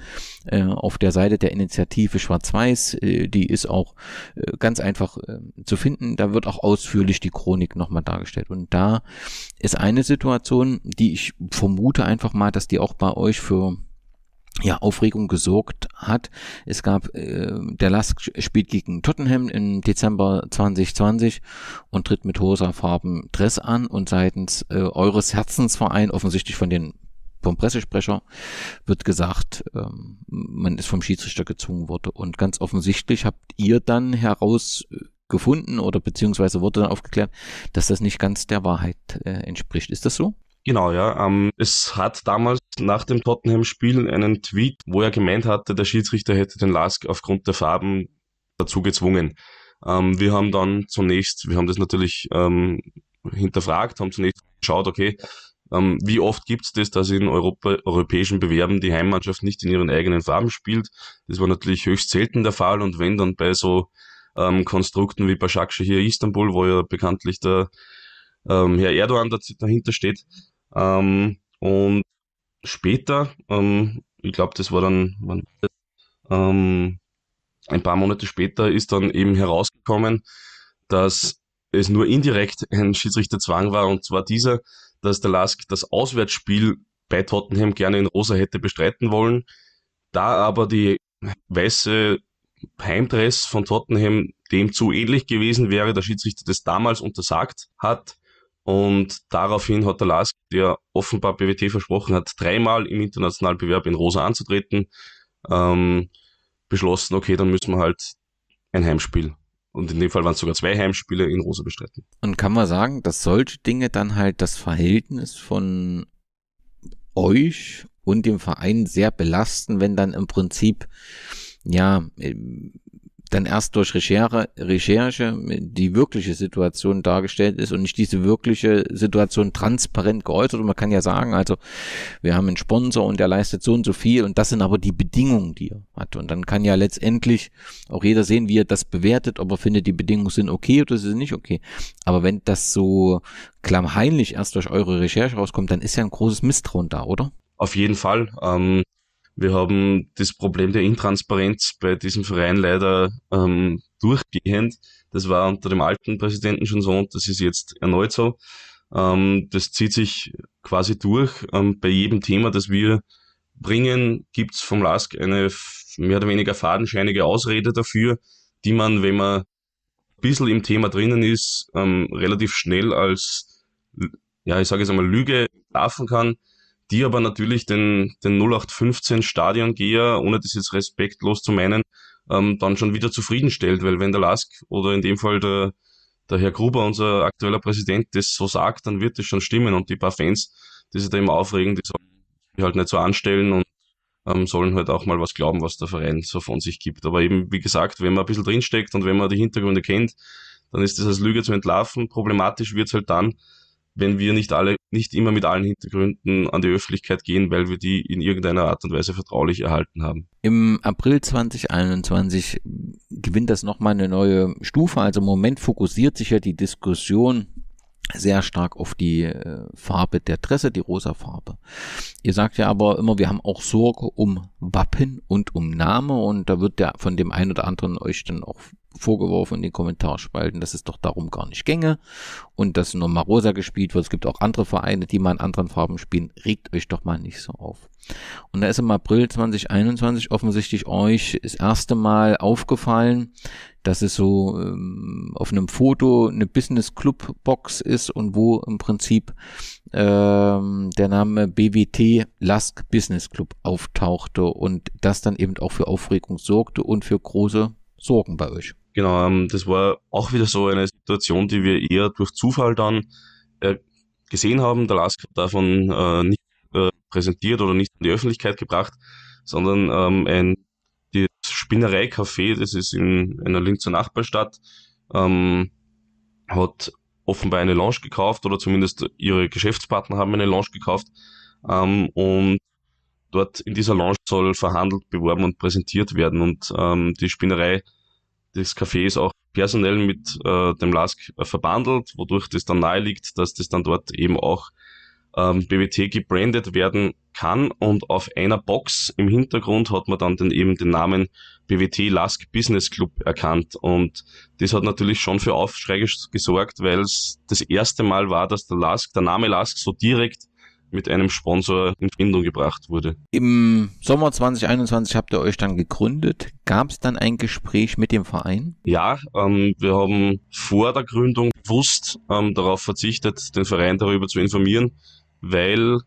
äh, auf der Seite der Initiative Schwarz-Weiß, äh, die ist auch äh, ganz einfach äh, zu finden. Da wird auch ausführlich die Chronik nochmal dargestellt. Und da ist eine Situation, die ich vermute einfach mal, dass die auch bei euch für ja, Aufregung gesorgt hat. Es gab, äh, der Lask spielt gegen Tottenham im Dezember 2020 und tritt mit Farben Dress an und seitens äh, eures Herzensverein, offensichtlich von den vom Pressesprecher wird gesagt, ähm, man ist vom Schiedsrichter gezwungen worden. Und ganz offensichtlich habt ihr dann herausgefunden oder beziehungsweise wurde dann aufgeklärt, dass das nicht ganz der Wahrheit äh, entspricht. Ist das so? Genau, ja. Ähm, es hat damals nach dem Tottenham-Spiel einen Tweet, wo er gemeint hatte, der Schiedsrichter hätte den Lask aufgrund der Farben dazu gezwungen. Ähm, wir haben dann zunächst, wir haben das natürlich ähm, hinterfragt, haben zunächst geschaut, okay, ähm, wie oft gibt es das, dass in Europa, europäischen Bewerben die Heimmannschaft nicht in ihren eigenen Farben spielt? Das war natürlich höchst selten der Fall und wenn dann bei so ähm, Konstrukten wie bei Başakşehir Istanbul, wo ja bekanntlich der ähm, Herr Erdogan dahinter steht, ähm, und später, ähm, ich glaube, das war dann ähm, ein paar Monate später, ist dann eben herausgekommen, dass es nur indirekt ein Schiedsrichterzwang war, und zwar dieser, dass der Lask das Auswärtsspiel bei Tottenham gerne in Rosa hätte bestreiten wollen. Da aber die weiße Heimdress von Tottenham dem zu ähnlich gewesen wäre, der Schiedsrichter das damals untersagt hat. Und daraufhin hat der Lask der offenbar BWT versprochen hat, dreimal im internationalen Bewerb in Rosa anzutreten, ähm, beschlossen, okay, dann müssen wir halt ein Heimspiel. Und in dem Fall waren es sogar zwei Heimspiele in Rosa bestreiten. Und kann man sagen, dass solche Dinge dann halt das Verhältnis von euch und dem Verein sehr belasten, wenn dann im Prinzip ja dann erst durch Recherche, Recherche die wirkliche Situation dargestellt ist und nicht diese wirkliche Situation transparent geäußert. Und man kann ja sagen, also wir haben einen Sponsor und der leistet so und so viel und das sind aber die Bedingungen, die er hat. Und dann kann ja letztendlich auch jeder sehen, wie er das bewertet, ob er findet, die Bedingungen sind okay oder sie sind nicht okay. Aber wenn das so klammheimlich erst durch eure Recherche rauskommt, dann ist ja ein großes Misstrauen da, oder? Auf jeden Fall. Ähm, wir haben das Problem der Intransparenz bei diesem Verein leider ähm, durchgehend. Das war unter dem alten Präsidenten schon so und das ist jetzt erneut so. Ähm, das zieht sich quasi durch. Ähm, bei jedem Thema, das wir bringen, gibt's vom LASK eine mehr oder weniger fadenscheinige Ausrede dafür, die man, wenn man ein bisschen im Thema drinnen ist, ähm, relativ schnell als, ja, ich sage jetzt einmal, Lüge laufen kann die aber natürlich den, den 0815 Stadiongeher, ohne das jetzt respektlos zu meinen, ähm, dann schon wieder zufriedenstellt, weil wenn der Lask oder in dem Fall der, der Herr Gruber, unser aktueller Präsident, das so sagt, dann wird das schon stimmen und die paar Fans, die sich da immer aufregen, die sollen sich halt nicht so anstellen und ähm, sollen halt auch mal was glauben, was der Verein so von sich gibt. Aber eben, wie gesagt, wenn man ein bisschen drinsteckt und wenn man die Hintergründe kennt, dann ist das als Lüge zu entlarven. Problematisch wird's halt dann, wenn wir nicht alle, nicht immer mit allen Hintergründen an die Öffentlichkeit gehen, weil wir die in irgendeiner Art und Weise vertraulich erhalten haben. Im April 2021 gewinnt das nochmal eine neue Stufe. Also im Moment fokussiert sich ja die Diskussion sehr stark auf die äh, Farbe der Tresse, die rosa Farbe. Ihr sagt ja aber immer, wir haben auch Sorge um Wappen und um Name und da wird ja von dem einen oder anderen euch dann auch vorgeworfen in den Kommentarspalten, dass es doch darum gar nicht gänge und dass nur Marosa gespielt wird. Es gibt auch andere Vereine, die mal in anderen Farben spielen. Regt euch doch mal nicht so auf. Und da ist im April 2021 offensichtlich euch das erste Mal aufgefallen, dass es so ähm, auf einem Foto eine Business Club Box ist und wo im Prinzip ähm, der Name BWT Lask Business Club auftauchte und das dann eben auch für Aufregung sorgte und für große Sorgen bei euch. Genau, ähm, das war auch wieder so eine Situation, die wir eher durch Zufall dann äh, gesehen haben. Der Lask hat davon äh, nicht äh, präsentiert oder nicht in die Öffentlichkeit gebracht, sondern ähm, ein Spinnerei-Café, das ist in einer Linzer Nachbarstadt, ähm, hat offenbar eine Lounge gekauft oder zumindest ihre Geschäftspartner haben eine Lounge gekauft. Ähm, und dort in dieser Lounge soll verhandelt, beworben und präsentiert werden. Und ähm, die Spinnerei das Café ist auch personell mit äh, dem LASK äh, verbandelt, wodurch das dann nahe liegt, dass das dann dort eben auch ähm, BWT gebrandet werden kann und auf einer Box im Hintergrund hat man dann den, eben den Namen BWT Lask Business Club erkannt und das hat natürlich schon für Aufschrei gesorgt, weil es das erste Mal war, dass der Lask, der Name Lask so direkt mit einem Sponsor in Verbindung gebracht wurde. Im Sommer 2021 habt ihr euch dann gegründet. Gab es dann ein Gespräch mit dem Verein? Ja, ähm, wir haben vor der Gründung bewusst ähm, darauf verzichtet, den Verein darüber zu informieren, weil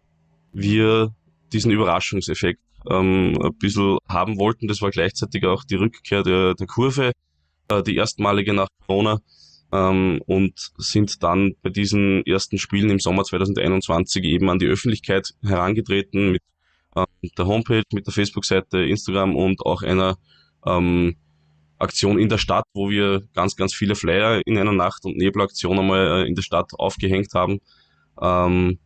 wir diesen Überraschungseffekt ähm, ein bisschen haben wollten. Das war gleichzeitig auch die Rückkehr der, der Kurve, äh, die erstmalige nach Corona ähm, und sind dann bei diesen ersten Spielen im Sommer 2021 eben an die Öffentlichkeit herangetreten mit ähm, der Homepage, mit der Facebook-Seite, Instagram und auch einer ähm, Aktion in der Stadt, wo wir ganz, ganz viele Flyer in einer Nacht- und Nebelaktion einmal äh, in der Stadt aufgehängt haben. Ähm,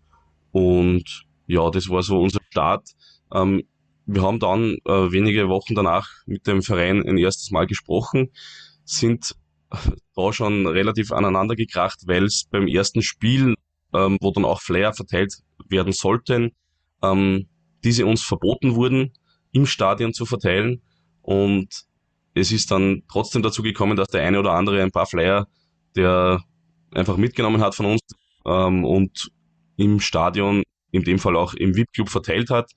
und ja, das war so unser Start. Ähm, wir haben dann äh, wenige Wochen danach mit dem Verein ein erstes Mal gesprochen, sind da schon relativ aneinander gekracht, weil es beim ersten Spiel, ähm, wo dann auch Flyer verteilt werden sollten, ähm, diese uns verboten wurden, im Stadion zu verteilen. Und es ist dann trotzdem dazu gekommen, dass der eine oder andere ein paar Flyer, der einfach mitgenommen hat von uns ähm, und im Stadion, in dem Fall auch im VIP-Club verteilt hat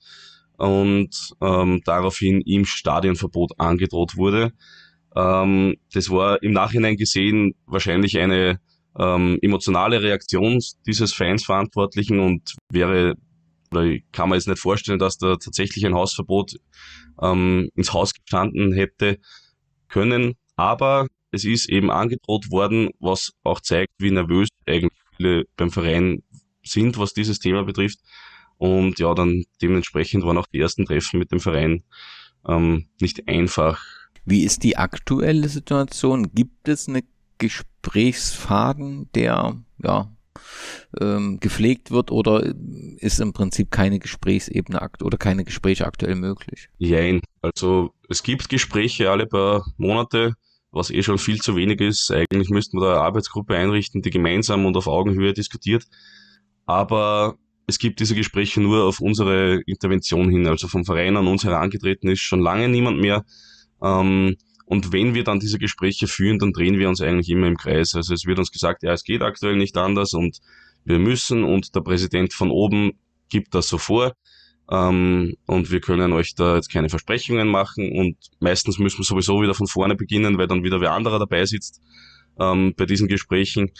und ähm, daraufhin im Stadionverbot angedroht wurde. Ähm, das war im Nachhinein gesehen wahrscheinlich eine ähm, emotionale Reaktion dieses Fans Verantwortlichen und wäre oder kann man jetzt nicht vorstellen, dass da tatsächlich ein Hausverbot ähm, ins Haus gestanden hätte können. Aber es ist eben angedroht worden, was auch zeigt, wie nervös eigentlich viele beim Verein sind, was dieses Thema betrifft. Und ja, dann dementsprechend waren auch die ersten Treffen mit dem Verein ähm, nicht einfach wie ist die aktuelle Situation? Gibt es einen Gesprächsfaden, der ja, ähm, gepflegt wird oder ist im Prinzip keine Gesprächsebene akt oder keine Gespräche aktuell möglich? Jein. Also es gibt Gespräche alle paar Monate, was eh schon viel zu wenig ist. Eigentlich müssten wir da eine Arbeitsgruppe einrichten, die gemeinsam und auf Augenhöhe diskutiert. Aber es gibt diese Gespräche nur auf unsere Intervention hin. Also vom Verein an uns herangetreten ist schon lange niemand mehr. Ähm, und wenn wir dann diese Gespräche führen, dann drehen wir uns eigentlich immer im Kreis. Also es wird uns gesagt, ja, es geht aktuell nicht anders und wir müssen und der Präsident von oben gibt das so vor. Ähm, und wir können euch da jetzt keine Versprechungen machen und meistens müssen wir sowieso wieder von vorne beginnen, weil dann wieder wer anderer dabei sitzt ähm, bei diesen Gesprächen.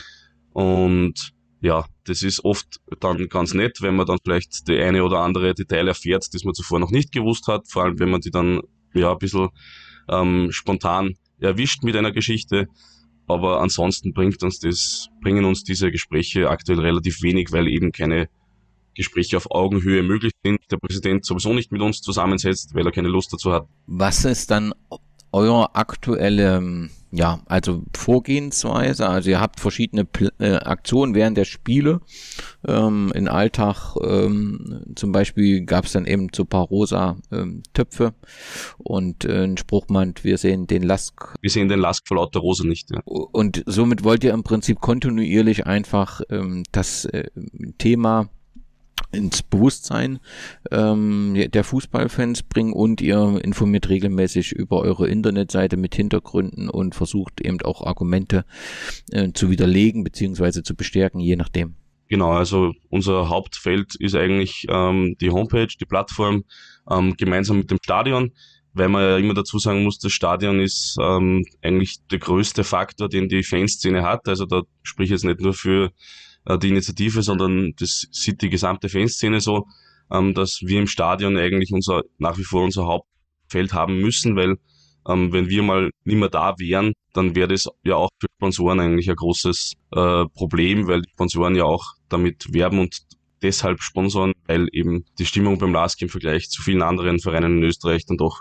Und ja, das ist oft dann ganz nett, wenn man dann vielleicht die eine oder andere Detail erfährt, das man zuvor noch nicht gewusst hat, vor allem wenn man die dann ja ein bisschen ähm, spontan erwischt mit einer Geschichte. Aber ansonsten bringt uns das, bringen uns diese Gespräche aktuell relativ wenig, weil eben keine Gespräche auf Augenhöhe möglich sind. Der Präsident sowieso nicht mit uns zusammensetzt, weil er keine Lust dazu hat. Was ist dann eure aktuelle, ähm, ja, also Vorgehensweise? Also ihr habt verschiedene Pl äh, Aktionen während der Spiele. Ähm, in Alltag ähm, zum Beispiel gab es dann eben so paar rosa ähm, Töpfe und äh, ein meint, wir sehen den Lask. Wir sehen den Lask vor lauter Rose nicht. Ja. Und somit wollt ihr im Prinzip kontinuierlich einfach ähm, das äh, Thema ins Bewusstsein ähm, der Fußballfans bringen und ihr informiert regelmäßig über eure Internetseite mit Hintergründen und versucht eben auch Argumente äh, zu widerlegen beziehungsweise zu bestärken, je nachdem. Genau, also unser Hauptfeld ist eigentlich ähm, die Homepage, die Plattform ähm, gemeinsam mit dem Stadion, weil man ja immer dazu sagen muss, das Stadion ist ähm, eigentlich der größte Faktor, den die Fanszene hat. Also da sprich ich jetzt nicht nur für äh, die Initiative, sondern das sieht die gesamte Fanszene so, ähm, dass wir im Stadion eigentlich unser, nach wie vor unser Hauptfeld haben müssen, weil ähm, wenn wir mal nicht mehr da wären, dann wäre das ja auch für Sponsoren eigentlich ein großes äh, Problem, weil Sponsoren ja auch damit werben und deshalb sponsoren, weil eben die Stimmung beim LASK im Vergleich zu vielen anderen Vereinen in Österreich dann doch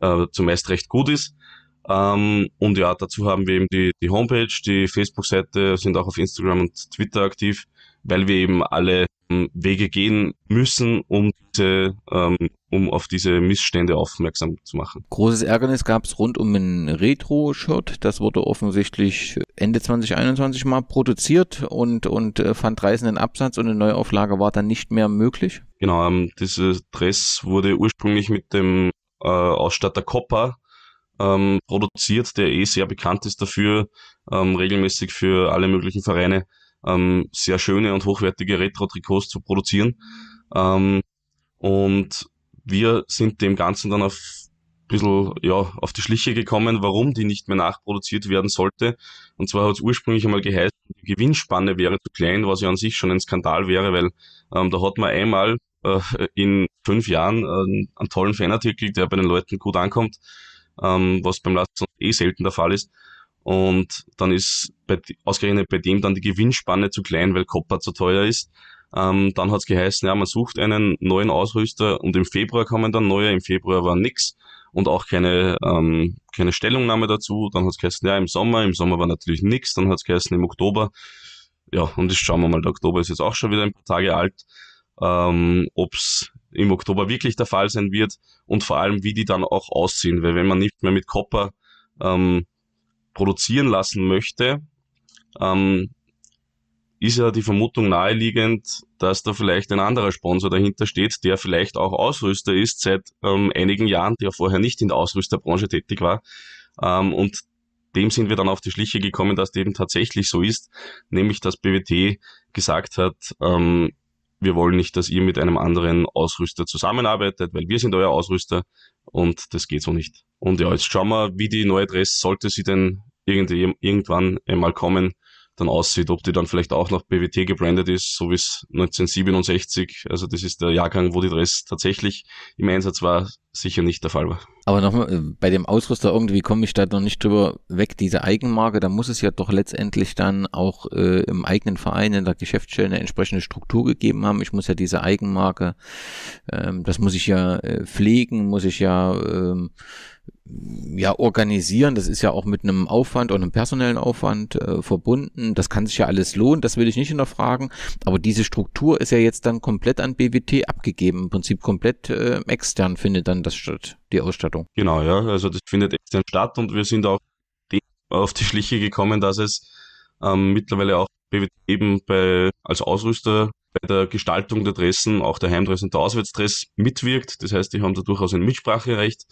äh, zumeist recht gut ist. Ähm, und ja, dazu haben wir eben die, die Homepage, die Facebook-Seite, sind auch auf Instagram und Twitter aktiv, weil wir eben alle ähm, Wege gehen müssen, um diese, ähm, um auf diese Missstände aufmerksam zu machen. Großes Ärgernis gab es rund um ein Retro-Shirt. Das wurde offensichtlich Ende 2021 mal produziert und, und äh, fand reißenden Absatz und eine Neuauflage war dann nicht mehr möglich. Genau, ähm, dieses Dress wurde ursprünglich mit dem äh, Ausstatter Copper ähm, produziert, der eh sehr bekannt ist dafür, ähm, regelmäßig für alle möglichen Vereine ähm, sehr schöne und hochwertige Retro-Trikots zu produzieren. Ähm, und wir sind dem Ganzen dann auf bisschen ja, auf die Schliche gekommen, warum die nicht mehr nachproduziert werden sollte. Und zwar hat es ursprünglich einmal geheißen, die Gewinnspanne wäre zu klein, was ja an sich schon ein Skandal wäre, weil ähm, da hat man einmal äh, in fünf Jahren äh, einen tollen Fanartikel, der bei den Leuten gut ankommt ähm, was beim Last eh selten der Fall ist. Und dann ist bei, ausgerechnet bei dem dann die Gewinnspanne zu klein, weil Coppa zu teuer ist. Ähm, dann hat's geheißen, ja, man sucht einen neuen Ausrüster und im Februar kommen dann neue, im Februar war nix und auch keine, ähm, keine Stellungnahme dazu. Dann hat's geheißen, ja, im Sommer, im Sommer war natürlich nix, dann hat's geheißen, im Oktober, ja, und jetzt schauen wir mal, der Oktober ist jetzt auch schon wieder ein paar Tage alt, ähm, ob's im Oktober wirklich der Fall sein wird und vor allem, wie die dann auch aussehen. Weil wenn man nicht mehr mit Copper ähm, produzieren lassen möchte, ähm, ist ja die Vermutung naheliegend, dass da vielleicht ein anderer Sponsor dahinter steht, der vielleicht auch Ausrüster ist seit ähm, einigen Jahren, der vorher nicht in der Ausrüsterbranche tätig war. Ähm, und dem sind wir dann auf die Schliche gekommen, dass dem tatsächlich so ist, nämlich dass BWT gesagt hat, ähm, wir wollen nicht, dass ihr mit einem anderen Ausrüster zusammenarbeitet, weil wir sind euer Ausrüster und das geht so nicht. Und ja, jetzt schauen wir, wie die neue Dress, sollte sie denn irgendwie, irgendwann einmal kommen, dann aussieht, ob die dann vielleicht auch noch BWT gebrandet ist, so wie es 1967, also das ist der Jahrgang, wo die Dress tatsächlich im Einsatz war, sicher nicht der Fall war. Aber nochmal, äh, bei dem Ausrüster irgendwie komme ich da noch nicht drüber weg, diese Eigenmarke, da muss es ja doch letztendlich dann auch äh, im eigenen Verein, in der Geschäftsstelle eine entsprechende Struktur gegeben haben. Ich muss ja diese Eigenmarke, ähm, das muss ich ja äh, pflegen, muss ich ja ähm, ja organisieren. Das ist ja auch mit einem Aufwand und einem personellen Aufwand äh, verbunden. Das kann sich ja alles lohnen, das will ich nicht hinterfragen. Aber diese Struktur ist ja jetzt dann komplett an BWT abgegeben. Im Prinzip komplett äh, extern findet dann das statt, die Ausstattung. Genau, ja. Also das findet extern statt und wir sind auch auf die Schliche gekommen, dass es ähm, mittlerweile auch BWT eben bei, als Ausrüster bei der Gestaltung der Dressen, auch der Heimdress und der Auswärtsdress mitwirkt. Das heißt, die haben da durchaus ein Mitspracherecht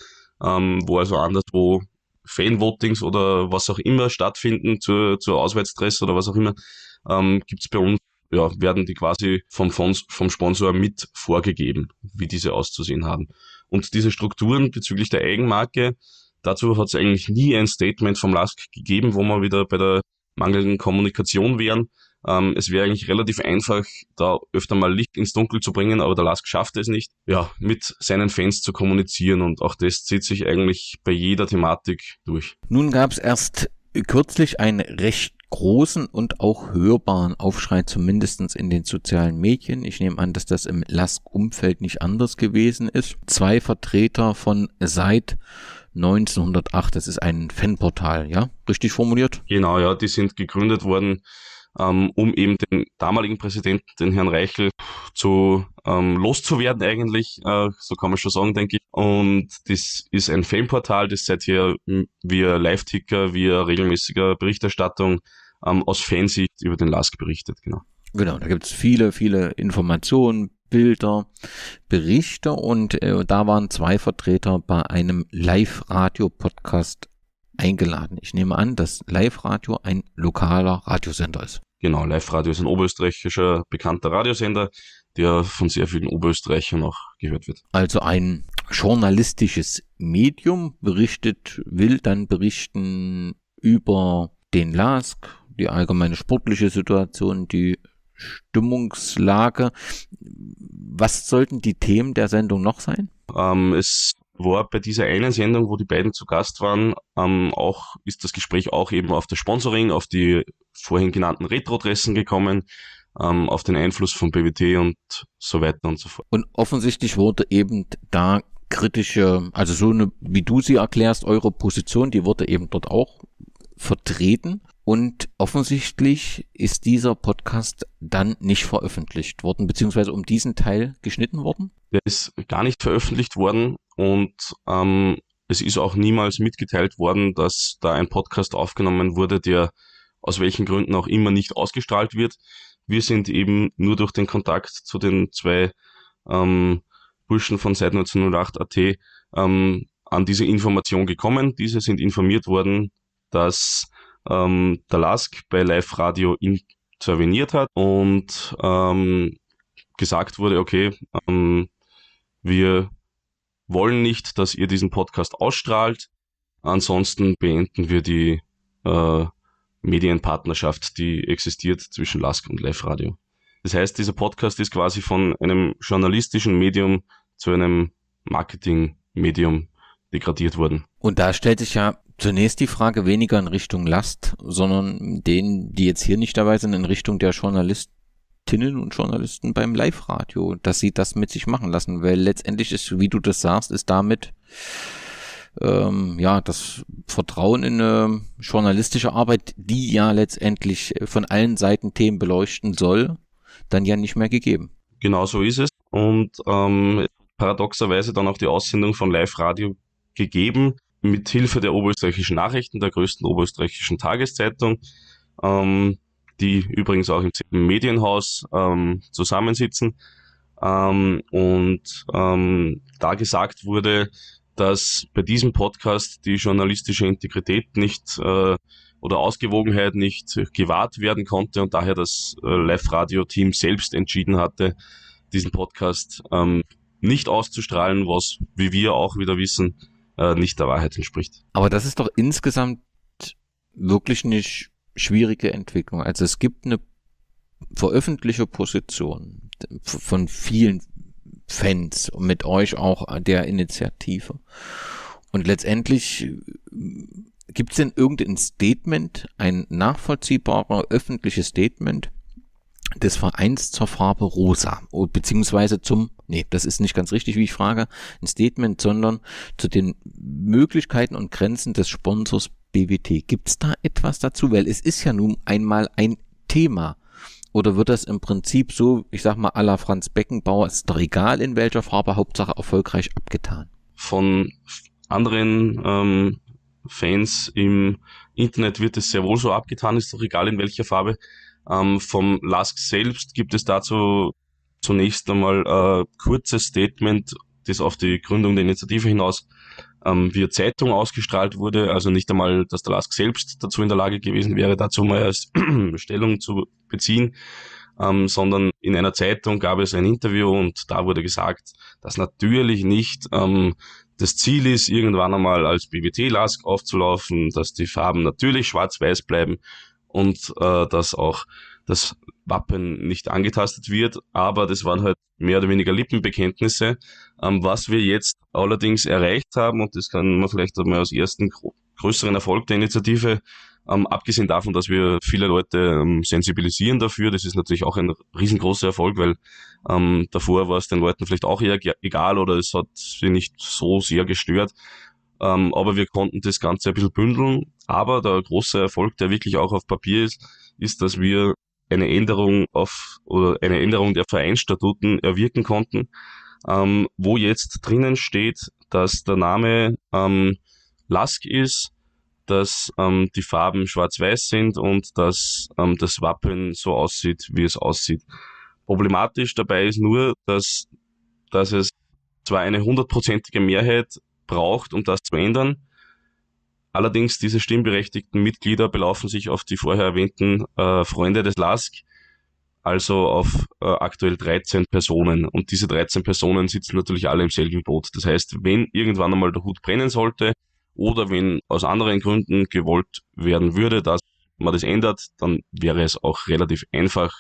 ähm, wo also anderswo Fanvotings oder was auch immer stattfinden zur, zur Auswärtstress oder was auch immer, ähm, gibt es bei uns, ja, werden die quasi vom, Fons, vom Sponsor mit vorgegeben, wie diese auszusehen haben. Und diese Strukturen bezüglich der Eigenmarke, dazu hat es eigentlich nie ein Statement vom LASK gegeben, wo man wieder bei der mangelnden Kommunikation wären. Ähm, es wäre eigentlich relativ einfach, da öfter mal Licht ins Dunkel zu bringen, aber der Lask schafft es nicht, ja, mit seinen Fans zu kommunizieren und auch das zieht sich eigentlich bei jeder Thematik durch. Nun gab es erst kürzlich einen recht großen und auch hörbaren Aufschrei, zumindestens in den sozialen Medien. Ich nehme an, dass das im Lask-Umfeld nicht anders gewesen ist. Zwei Vertreter von seit 1908, das ist ein Fanportal, ja? Richtig formuliert? Genau, ja, die sind gegründet worden ähm, um eben den damaligen Präsidenten, den Herrn Reichel, zu ähm, loszuwerden eigentlich, äh, so kann man schon sagen, denke ich. Und das ist ein Fanportal, das hier via Live-Ticker, via regelmäßiger Berichterstattung ähm, aus Fansicht über den LASK berichtet, genau. Genau, da gibt's viele, viele Informationen, Bilder, Berichte und äh, da waren zwei Vertreter bei einem Live-Radio-Podcast eingeladen. Ich nehme an, dass Live-Radio ein lokaler Radiosender ist. Genau, Live-Radio ist ein oberösterreichischer bekannter Radiosender, der von sehr vielen Oberösterreichern auch gehört wird. Also ein journalistisches Medium berichtet, will dann berichten über den LASK, die allgemeine sportliche Situation, die Stimmungslage. Was sollten die Themen der Sendung noch sein? Ähm, es war bei dieser einen Sendung, wo die beiden zu Gast waren, ähm, auch, ist das Gespräch auch eben auf das Sponsoring, auf die vorhin genannten Retro-Dressen gekommen, ähm, auf den Einfluss von BWT und so weiter und so fort. Und offensichtlich wurde eben da kritische, also so eine, wie du sie erklärst, eure Position, die wurde eben dort auch vertreten. Und offensichtlich ist dieser Podcast dann nicht veröffentlicht worden, beziehungsweise um diesen Teil geschnitten worden. Der ist gar nicht veröffentlicht worden und ähm, es ist auch niemals mitgeteilt worden, dass da ein Podcast aufgenommen wurde, der aus welchen Gründen auch immer nicht ausgestrahlt wird. Wir sind eben nur durch den Kontakt zu den zwei ähm, Burschen von seit 1908.at ähm, an diese Information gekommen. Diese sind informiert worden, dass ähm, der Lask bei Live Radio interveniert hat und ähm, gesagt wurde, okay, ähm, wir wollen nicht, dass ihr diesen Podcast ausstrahlt, ansonsten beenden wir die äh, Medienpartnerschaft, die existiert zwischen Lask und Live Radio. Das heißt, dieser Podcast ist quasi von einem journalistischen Medium zu einem Marketing-Medium degradiert worden. Und da stellt sich ja Zunächst die Frage weniger in Richtung Last, sondern denen, die jetzt hier nicht dabei sind, in Richtung der Journalistinnen und Journalisten beim Live-Radio, dass sie das mit sich machen lassen, weil letztendlich ist, wie du das sagst, ist damit ähm, ja, das Vertrauen in eine journalistische Arbeit, die ja letztendlich von allen Seiten Themen beleuchten soll, dann ja nicht mehr gegeben. Genau so ist es. Und ähm, paradoxerweise dann auch die Aussendung von Live-Radio gegeben mit Hilfe der oberösterreichischen Nachrichten, der größten oberösterreichischen Tageszeitung, ähm, die übrigens auch im Medienhaus ähm, zusammensitzen. Ähm, und ähm, da gesagt wurde, dass bei diesem Podcast die journalistische Integrität nicht äh, oder Ausgewogenheit nicht gewahrt werden konnte und daher das äh, Live-Radio-Team selbst entschieden hatte, diesen Podcast ähm, nicht auszustrahlen, was, wie wir auch wieder wissen, äh, nicht der Wahrheit entspricht. Aber das ist doch insgesamt wirklich eine sch schwierige Entwicklung. Also es gibt eine veröffentlichte Position von vielen Fans und mit euch auch der Initiative. Und letztendlich äh, gibt es denn irgendein Statement, ein nachvollziehbarer öffentliches Statement des Vereins zur Farbe Rosa, beziehungsweise zum Nee, das ist nicht ganz richtig, wie ich frage, ein Statement, sondern zu den Möglichkeiten und Grenzen des Sponsors BWT. Gibt es da etwas dazu? Weil es ist ja nun einmal ein Thema. Oder wird das im Prinzip so, ich sag mal, à la Franz Beckenbauer, ist doch egal in welcher Farbe, Hauptsache erfolgreich abgetan? Von anderen ähm, Fans im Internet wird es sehr wohl so abgetan, ist doch egal in welcher Farbe. Ähm, vom Lask selbst gibt es dazu zunächst einmal ein äh, kurzes Statement, das auf die Gründung der Initiative hinaus ähm, via Zeitung ausgestrahlt wurde. Also nicht einmal, dass der Lask selbst dazu in der Lage gewesen wäre, dazu mal als *clears throat* Stellung zu beziehen, ähm, sondern in einer Zeitung gab es ein Interview und da wurde gesagt, dass natürlich nicht ähm, das Ziel ist, irgendwann einmal als bbt lask aufzulaufen, dass die Farben natürlich schwarz-weiß bleiben und äh, dass auch das Wappen nicht angetastet wird, aber das waren halt mehr oder weniger Lippenbekenntnisse. Ähm, was wir jetzt allerdings erreicht haben, und das kann man vielleicht einmal als ersten größeren Erfolg der Initiative, ähm, abgesehen davon, dass wir viele Leute ähm, sensibilisieren dafür, das ist natürlich auch ein riesengroßer Erfolg, weil ähm, davor war es den Leuten vielleicht auch eher egal oder es hat sie nicht so sehr gestört. Ähm, aber wir konnten das Ganze ein bisschen bündeln. Aber der große Erfolg, der wirklich auch auf Papier ist, ist, dass wir eine Änderung auf oder eine Änderung der Vereinsstatuten erwirken konnten, ähm, wo jetzt drinnen steht, dass der Name ähm, Lask ist, dass ähm, die Farben schwarz-weiß sind und dass ähm, das Wappen so aussieht, wie es aussieht. Problematisch dabei ist nur, dass, dass es zwar eine hundertprozentige Mehrheit braucht, um das zu ändern, Allerdings, diese stimmberechtigten Mitglieder belaufen sich auf die vorher erwähnten äh, Freunde des LASK, also auf äh, aktuell 13 Personen. Und diese 13 Personen sitzen natürlich alle im selben Boot. Das heißt, wenn irgendwann einmal der Hut brennen sollte oder wenn aus anderen Gründen gewollt werden würde, dass man das ändert, dann wäre es auch relativ einfach,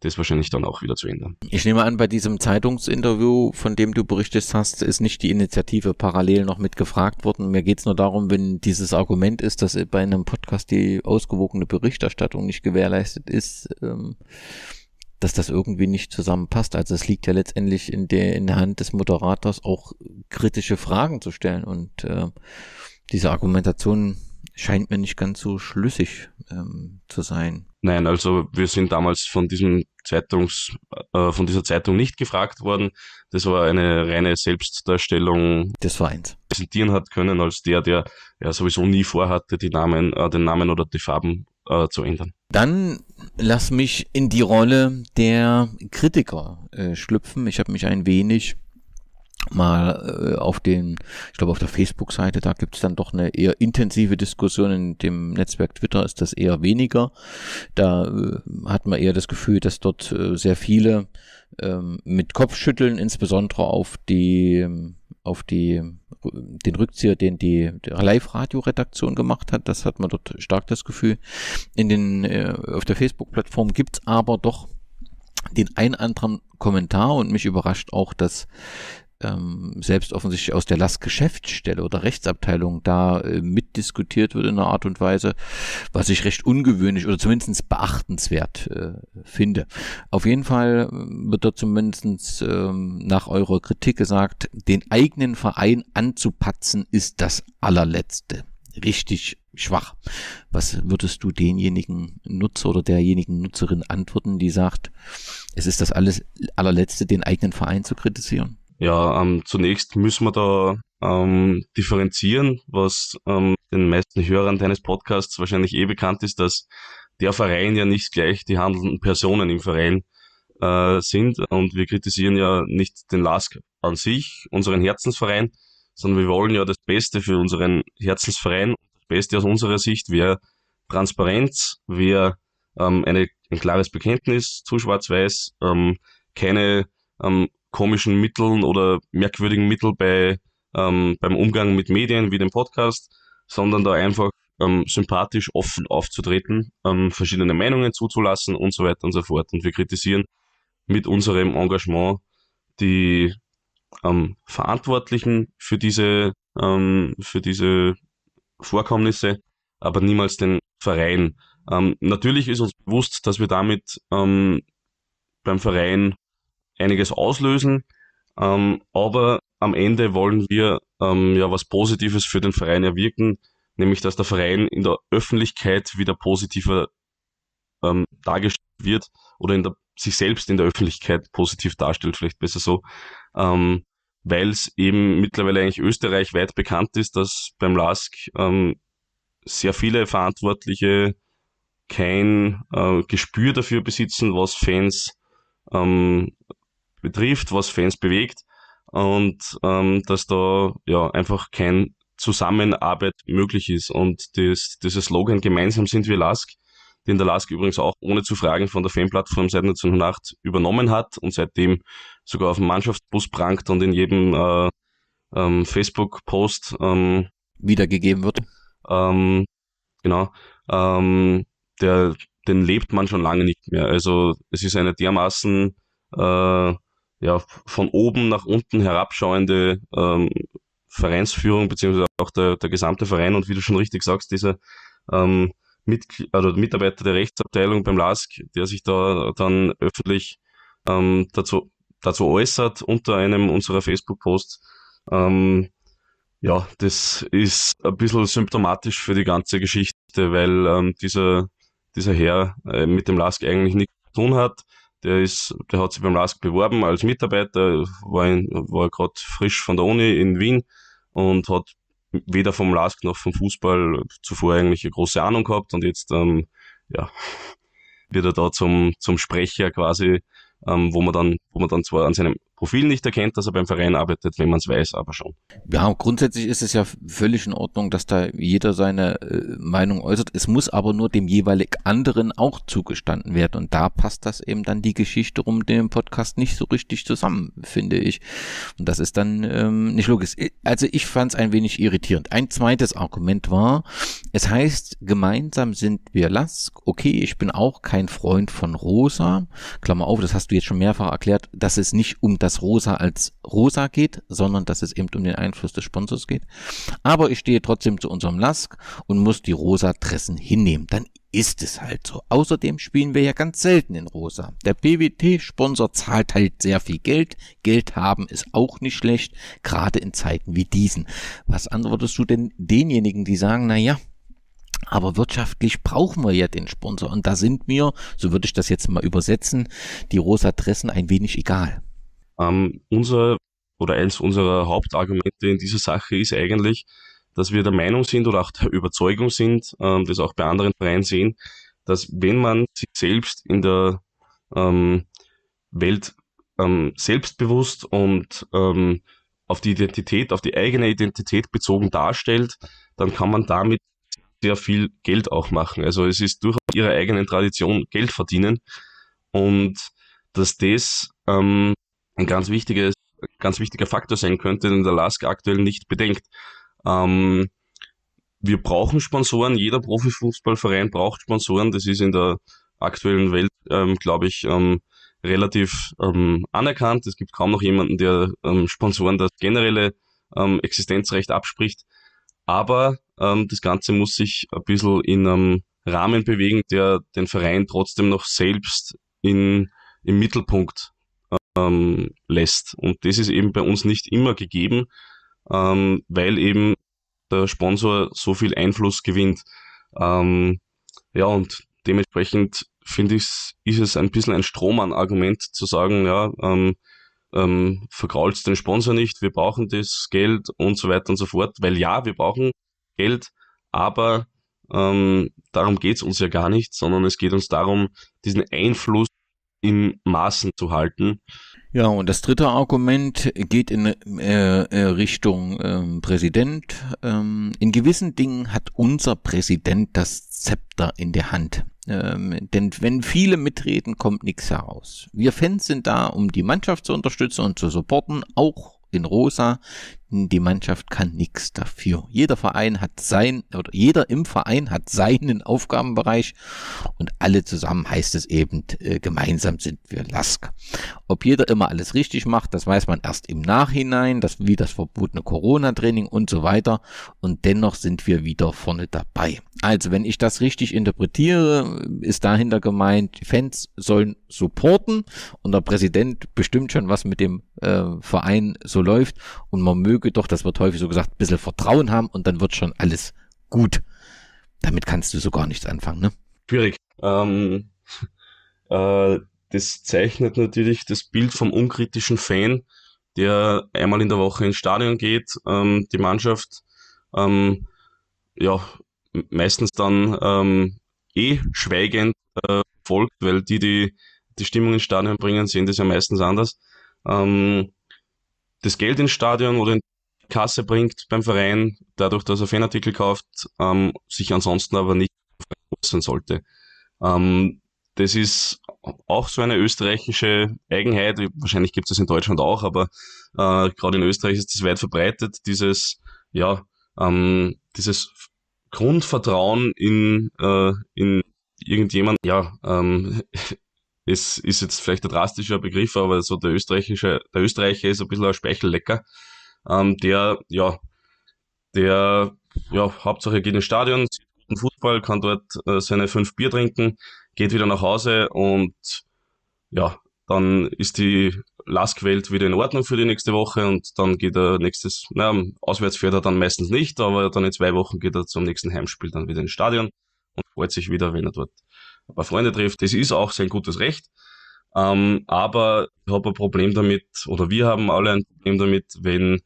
das wahrscheinlich dann auch wieder zu ändern. Ich nehme an, bei diesem Zeitungsinterview, von dem du berichtet hast, ist nicht die Initiative parallel noch mit gefragt worden. Mir geht es nur darum, wenn dieses Argument ist, dass bei einem Podcast die ausgewogene Berichterstattung nicht gewährleistet ist, ähm, dass das irgendwie nicht zusammenpasst. Also es liegt ja letztendlich in der, in der Hand des Moderators auch kritische Fragen zu stellen und äh, diese Argumentation scheint mir nicht ganz so schlüssig ähm, zu sein. Nein, also wir sind damals von diesem Zeitungs, äh, von dieser Zeitung nicht gefragt worden. Das war eine reine Selbstdarstellung des Vereins. Präsentieren hat können als der, der ja sowieso nie vorhatte, die Namen, äh, den Namen oder die Farben äh, zu ändern. Dann lass mich in die Rolle der Kritiker äh, schlüpfen. Ich habe mich ein wenig mal äh, auf den, ich glaube auf der Facebook-Seite, da gibt's dann doch eine eher intensive Diskussion. In dem Netzwerk Twitter ist das eher weniger. Da äh, hat man eher das Gefühl, dass dort äh, sehr viele ähm, mit Kopfschütteln, insbesondere auf die, ähm, auf die, den Rückzieher, den die Live-Radio-Redaktion gemacht hat. Das hat man dort stark das Gefühl. In den, äh, auf der Facebook-Plattform gibt's aber doch den ein anderen Kommentar und mich überrascht auch, dass ähm, selbst offensichtlich aus der Lastgeschäftsstelle oder Rechtsabteilung da äh, mitdiskutiert wird in einer Art und Weise, was ich recht ungewöhnlich oder zumindest beachtenswert äh, finde. Auf jeden Fall ähm, wird da zumindest ähm, nach eurer Kritik gesagt, den eigenen Verein anzupatzen ist das allerletzte. Richtig schwach. Was würdest du denjenigen Nutzer oder derjenigen Nutzerin antworten, die sagt, es ist das alles allerletzte, den eigenen Verein zu kritisieren? Ja, ähm, zunächst müssen wir da ähm, differenzieren, was ähm, den meisten Hörern deines Podcasts wahrscheinlich eh bekannt ist, dass der Verein ja nicht gleich die handelnden Personen im Verein äh, sind. Und wir kritisieren ja nicht den LASK an sich, unseren Herzensverein, sondern wir wollen ja das Beste für unseren Herzensverein. Das Beste aus unserer Sicht wäre Transparenz, wäre ähm, eine, ein klares Bekenntnis zu Schwarz-Weiß, ähm, keine ähm, komischen Mitteln oder merkwürdigen Mitteln bei, ähm, beim Umgang mit Medien wie dem Podcast, sondern da einfach ähm, sympathisch offen aufzutreten, ähm, verschiedene Meinungen zuzulassen und so weiter und so fort. Und wir kritisieren mit unserem Engagement die ähm, Verantwortlichen für diese, ähm, für diese Vorkommnisse, aber niemals den Verein. Ähm, natürlich ist uns bewusst, dass wir damit ähm, beim Verein einiges auslösen. Ähm, aber am Ende wollen wir ähm, ja was Positives für den Verein erwirken, nämlich dass der Verein in der Öffentlichkeit wieder positiver ähm, dargestellt wird oder in der, sich selbst in der Öffentlichkeit positiv darstellt, vielleicht besser so. Ähm, weil es eben mittlerweile eigentlich österreichweit bekannt ist, dass beim LASK ähm, sehr viele Verantwortliche kein äh, Gespür dafür besitzen, was Fans ähm, betrifft, was Fans bewegt und ähm, dass da ja einfach kein Zusammenarbeit möglich ist. Und das, dieses Slogan Gemeinsam sind wir Lask, den der Lask übrigens auch ohne zu fragen von der Fanplattform seit 1908 übernommen hat und seitdem sogar auf dem Mannschaftsbus prangt und in jedem äh, ähm, Facebook-Post ähm, wiedergegeben wird. Ähm, genau. Ähm, der, den lebt man schon lange nicht mehr. Also es ist eine dermaßen äh, ja, von oben nach unten herabschauende ähm, Vereinsführung, beziehungsweise auch der, der gesamte Verein und wie du schon richtig sagst, dieser ähm, Mit also Mitarbeiter der Rechtsabteilung beim LASK, der sich da dann öffentlich ähm, dazu, dazu äußert unter einem unserer Facebook-Posts. Ähm, ja, das ist ein bisschen symptomatisch für die ganze Geschichte, weil ähm, dieser, dieser Herr äh, mit dem LASK eigentlich nichts zu tun hat der ist, der hat sich beim LASK beworben als Mitarbeiter, war, in, war gerade frisch von der Uni in Wien und hat weder vom LASK noch vom Fußball zuvor eigentlich eine große Ahnung gehabt und jetzt, ähm, ja, wird er da zum, zum Sprecher quasi, ähm, wo man dann, wo man dann zwar an seinem Profil nicht erkennt, dass er beim Verein arbeitet, wenn man es weiß, aber schon. Ja, grundsätzlich ist es ja völlig in Ordnung, dass da jeder seine äh, Meinung äußert. Es muss aber nur dem jeweilig anderen auch zugestanden werden. Und da passt das eben dann die Geschichte um den Podcast nicht so richtig zusammen, finde ich. Und das ist dann ähm, nicht logisch. Also ich fand es ein wenig irritierend. Ein zweites Argument war, es heißt, gemeinsam sind wir Lask. Okay, ich bin auch kein Freund von Rosa. Klammer auf, das hast du jetzt schon mehrfach erklärt, dass es nicht um das dass rosa als rosa geht, sondern dass es eben um den Einfluss des Sponsors geht. Aber ich stehe trotzdem zu unserem Lask und muss die rosa Dressen hinnehmen. Dann ist es halt so. Außerdem spielen wir ja ganz selten in rosa. Der BWT-Sponsor zahlt halt sehr viel Geld. Geld haben ist auch nicht schlecht, gerade in Zeiten wie diesen. Was antwortest du denn denjenigen, die sagen, na ja, aber wirtschaftlich brauchen wir ja den Sponsor. Und da sind mir, so würde ich das jetzt mal übersetzen, die rosa Dressen ein wenig egal. Ähm, unser oder eins unserer Hauptargumente in dieser Sache ist eigentlich, dass wir der Meinung sind oder auch der Überzeugung sind, ähm, das auch bei anderen Vereinen sehen, dass wenn man sich selbst in der ähm, Welt ähm, selbstbewusst und ähm, auf die Identität, auf die eigene Identität bezogen darstellt, dann kann man damit sehr viel Geld auch machen. Also es ist durchaus ihrer eigenen Tradition Geld verdienen und dass das ähm, ein ganz wichtiges, ganz wichtiger Faktor sein könnte, den der LASK aktuell nicht bedenkt. Ähm, wir brauchen Sponsoren, jeder Profifußballverein braucht Sponsoren, das ist in der aktuellen Welt, ähm, glaube ich, ähm, relativ ähm, anerkannt. Es gibt kaum noch jemanden, der ähm, Sponsoren das generelle ähm, Existenzrecht abspricht. Aber ähm, das Ganze muss sich ein bisschen in einem Rahmen bewegen, der den Verein trotzdem noch selbst in, im Mittelpunkt ähm, lässt. Und das ist eben bei uns nicht immer gegeben, ähm, weil eben der Sponsor so viel Einfluss gewinnt. Ähm, ja, und dementsprechend finde ich, ist es ein bisschen ein Strohmann-Argument zu sagen, ja, ähm, ähm, vergrault den Sponsor nicht, wir brauchen das Geld und so weiter und so fort, weil ja, wir brauchen Geld, aber ähm, darum es uns ja gar nicht, sondern es geht uns darum, diesen Einfluss in Maßen zu halten. Ja, und das dritte Argument geht in äh, äh Richtung äh, Präsident. Ähm, in gewissen Dingen hat unser Präsident das Zepter in der Hand. Ähm, denn wenn viele mitreden, kommt nichts heraus. Wir Fans sind da, um die Mannschaft zu unterstützen und zu supporten, auch in Rosa die Mannschaft kann nichts dafür. Jeder Verein hat sein, oder jeder im Verein hat seinen Aufgabenbereich und alle zusammen heißt es eben, äh, gemeinsam sind wir Lask. Ob jeder immer alles richtig macht, das weiß man erst im Nachhinein, das, wie das verbotene Corona-Training und so weiter. Und dennoch sind wir wieder vorne dabei. Also, wenn ich das richtig interpretiere, ist dahinter gemeint, Fans sollen supporten und der Präsident bestimmt schon, was mit dem äh, Verein so läuft und man möge möge doch, das wird häufig so gesagt, ein bisschen Vertrauen haben und dann wird schon alles gut. Damit kannst du so gar nichts anfangen, ne? Schwierig. Ähm, *laughs* äh, das zeichnet natürlich das Bild vom unkritischen Fan, der einmal in der Woche ins Stadion geht, ähm, die Mannschaft ähm, ja meistens dann ähm, eh schweigend äh, folgt, weil die, die die Stimmung ins Stadion bringen, sehen das ja meistens anders. Ähm, das Geld ins Stadion oder in Kasse bringt beim Verein, dadurch, dass er Fanartikel kauft, ähm, sich ansonsten aber nicht äußern sollte. Ähm, das ist auch so eine österreichische Eigenheit. Wahrscheinlich gibt es das in Deutschland auch, aber äh, gerade in Österreich ist das weit verbreitet, dieses, ja, ähm, dieses Grundvertrauen in, äh, in irgendjemand, ja, ähm, *laughs* es ist jetzt vielleicht ein drastischer Begriff, aber so der österreichische, der Österreicher ist ein bisschen ein Speichellecker ähm, der, ja, der, ja, Hauptsache geht ins Stadion, sieht guten Fußball, kann dort äh, seine fünf Bier trinken, geht wieder nach Hause und ja, dann ist die Lastwelt wieder in Ordnung für die nächste Woche und dann geht er nächstes, naja, auswärts fährt er dann meistens nicht, aber dann in zwei Wochen geht er zum nächsten Heimspiel dann wieder ins Stadion und freut sich wieder, wenn er dort ein paar Freunde trifft. Das ist auch sein gutes Recht. Ähm, aber ich habe ein Problem damit, oder wir haben alle ein Problem damit, wenn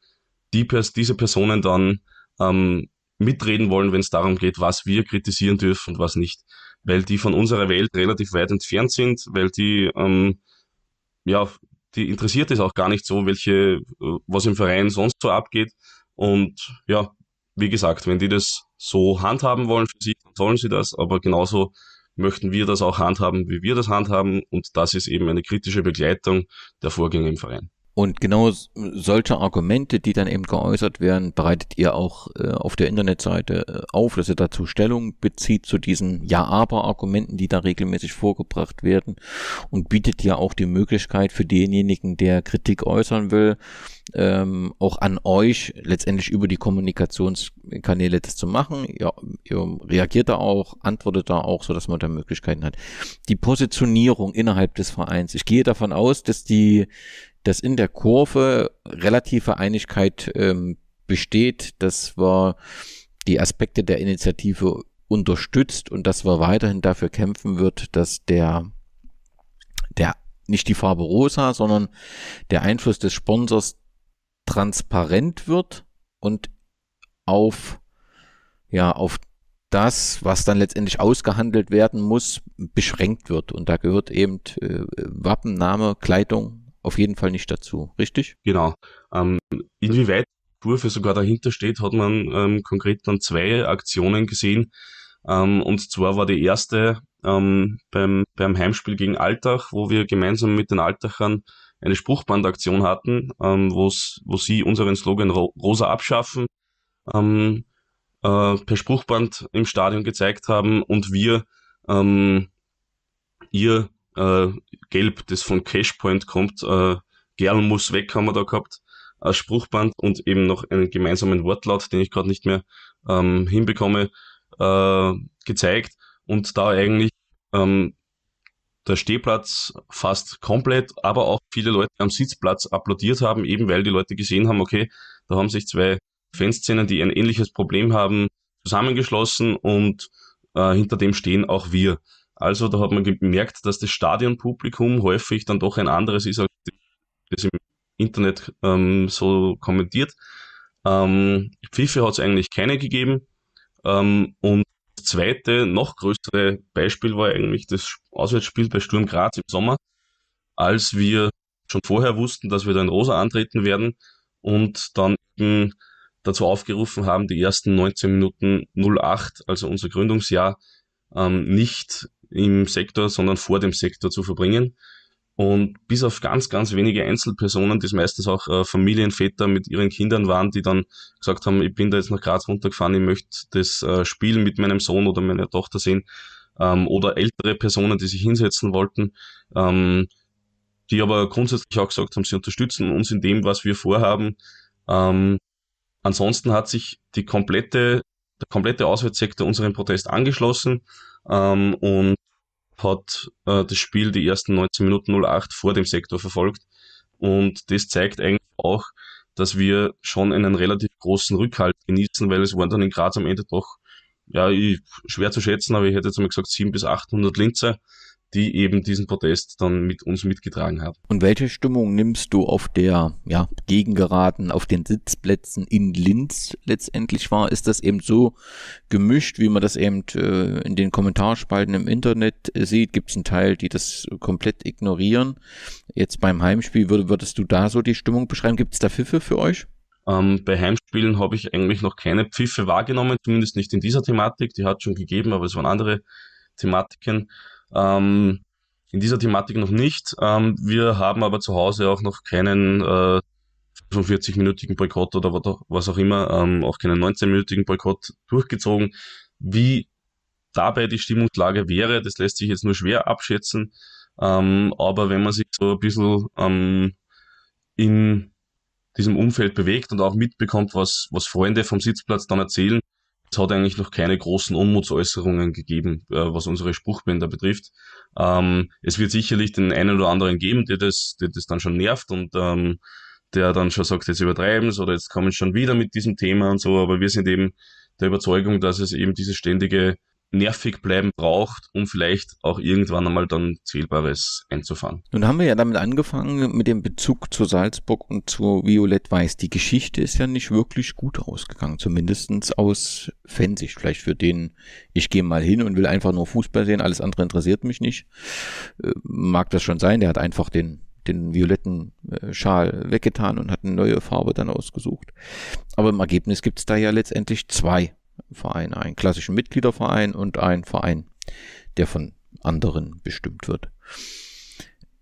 die Pers diese Personen dann ähm, mitreden wollen, wenn es darum geht, was wir kritisieren dürfen und was nicht. Weil die von unserer Welt relativ weit entfernt sind, weil die, ähm, ja, die interessiert es auch gar nicht so, welche, äh, was im Verein sonst so abgeht. Und ja, wie gesagt, wenn die das so handhaben wollen für sich, dann sollen sie das, aber genauso möchten wir das auch handhaben, wie wir das handhaben. Und das ist eben eine kritische Begleitung der Vorgänge im Verein. Und genau solche Argumente, die dann eben geäußert werden, bereitet ihr auch äh, auf der Internetseite äh, auf, dass ihr dazu Stellung bezieht zu diesen Ja-Aber-Argumenten, die da regelmäßig vorgebracht werden und bietet ja auch die Möglichkeit für denjenigen, der Kritik äußern will, ähm, auch an euch letztendlich über die Kommunikationskanäle das zu machen. Ja, ihr reagiert da auch, antwortet da auch, so dass man da Möglichkeiten hat. Die Positionierung innerhalb des Vereins. Ich gehe davon aus, dass die dass in der Kurve relative Einigkeit ähm, besteht, dass wir die Aspekte der Initiative unterstützt und dass wir weiterhin dafür kämpfen wird, dass der, der nicht die Farbe rosa, sondern der Einfluss des Sponsors transparent wird und auf, ja, auf das, was dann letztendlich ausgehandelt werden muss, beschränkt wird. Und da gehört eben äh, Wappenname, Kleidung, auf jeden Fall nicht dazu, richtig? Genau. Ähm, inwieweit Kurve sogar dahinter steht, hat man ähm, konkret dann zwei Aktionen gesehen. Ähm, und zwar war die erste ähm, beim, beim Heimspiel gegen Altach, wo wir gemeinsam mit den Altachern eine Spruchbandaktion hatten, ähm, wo sie unseren Slogan Rosa abschaffen ähm, äh, per Spruchband im Stadion gezeigt haben und wir ihr äh, Gelb, das von Cashpoint kommt, äh, Gerl muss weg haben wir da gehabt, Als Spruchband und eben noch einen gemeinsamen Wortlaut, den ich gerade nicht mehr ähm, hinbekomme, äh, gezeigt. Und da eigentlich ähm, der Stehplatz fast komplett, aber auch viele Leute am Sitzplatz applaudiert haben, eben weil die Leute gesehen haben, okay, da haben sich zwei Fanszenen, die ein ähnliches Problem haben, zusammengeschlossen und äh, hinter dem stehen auch wir. Also da hat man gemerkt, dass das Stadionpublikum häufig dann doch ein anderes ist, als das im Internet ähm, so kommentiert. Ähm, Pfiffe hat es eigentlich keine gegeben. Ähm, und das zweite, noch größere Beispiel war eigentlich das Auswärtsspiel bei Sturm Graz im Sommer, als wir schon vorher wussten, dass wir da in Rosa antreten werden und dann eben dazu aufgerufen haben, die ersten 19 Minuten 08, also unser Gründungsjahr, ähm, nicht im Sektor, sondern vor dem Sektor zu verbringen. Und bis auf ganz, ganz wenige Einzelpersonen, die es meistens auch äh, Familienväter mit ihren Kindern waren, die dann gesagt haben, ich bin da jetzt nach Graz runtergefahren, ich möchte das äh, Spiel mit meinem Sohn oder meiner Tochter sehen. Ähm, oder ältere Personen, die sich hinsetzen wollten, ähm, die aber grundsätzlich auch gesagt haben, sie unterstützen uns in dem, was wir vorhaben. Ähm, ansonsten hat sich die komplette, der komplette Auswärtssektor unserem Protest angeschlossen ähm, und hat äh, das Spiel die ersten 19 Minuten 08 vor dem Sektor verfolgt. Und das zeigt eigentlich auch, dass wir schon einen relativ großen Rückhalt genießen, weil es waren dann in Graz am Ende doch, ja, ich, schwer zu schätzen, aber ich hätte jetzt mal gesagt 700 bis 800 Linzer, die eben diesen Protest dann mit uns mitgetragen hat. Und welche Stimmung nimmst du auf der ja, Gegengeraden, auf den Sitzplätzen in Linz letztendlich wahr? Ist das eben so gemischt, wie man das eben äh, in den Kommentarspalten im Internet äh, sieht? Gibt es einen Teil, die das komplett ignorieren? Jetzt beim Heimspiel würde, würdest du da so die Stimmung beschreiben? Gibt es da Pfiffe für euch? Ähm, bei Heimspielen habe ich eigentlich noch keine Pfiffe wahrgenommen, zumindest nicht in dieser Thematik. Die hat es schon gegeben, aber es waren andere Thematiken. Ähm, in dieser Thematik noch nicht. Ähm, wir haben aber zu Hause auch noch keinen äh, 45-minütigen Boykott oder was auch immer, ähm, auch keinen 19-minütigen Boykott durchgezogen. Wie dabei die Stimmungslage wäre, das lässt sich jetzt nur schwer abschätzen. Ähm, aber wenn man sich so ein bisschen ähm, in diesem Umfeld bewegt und auch mitbekommt, was, was Freunde vom Sitzplatz dann erzählen, es hat eigentlich noch keine großen Unmutsäußerungen gegeben, äh, was unsere Spruchbänder betrifft. Ähm, es wird sicherlich den einen oder anderen geben, der das, der das dann schon nervt und ähm, der dann schon sagt, jetzt übertreiben oder jetzt kommen schon wieder mit diesem Thema und so, aber wir sind eben der Überzeugung, dass es eben diese ständige nervig bleiben braucht, um vielleicht auch irgendwann einmal dann Zählbares einzufangen. Nun haben wir ja damit angefangen mit dem Bezug zu Salzburg und zu Violett Weiß. Die Geschichte ist ja nicht wirklich gut ausgegangen, zumindestens aus Fansicht. Vielleicht für den, ich gehe mal hin und will einfach nur Fußball sehen, alles andere interessiert mich nicht. Äh, mag das schon sein, der hat einfach den den violetten äh, Schal weggetan und hat eine neue Farbe dann ausgesucht. Aber im Ergebnis gibt es da ja letztendlich zwei Verein, einen klassischen Mitgliederverein und einen Verein, der von anderen bestimmt wird.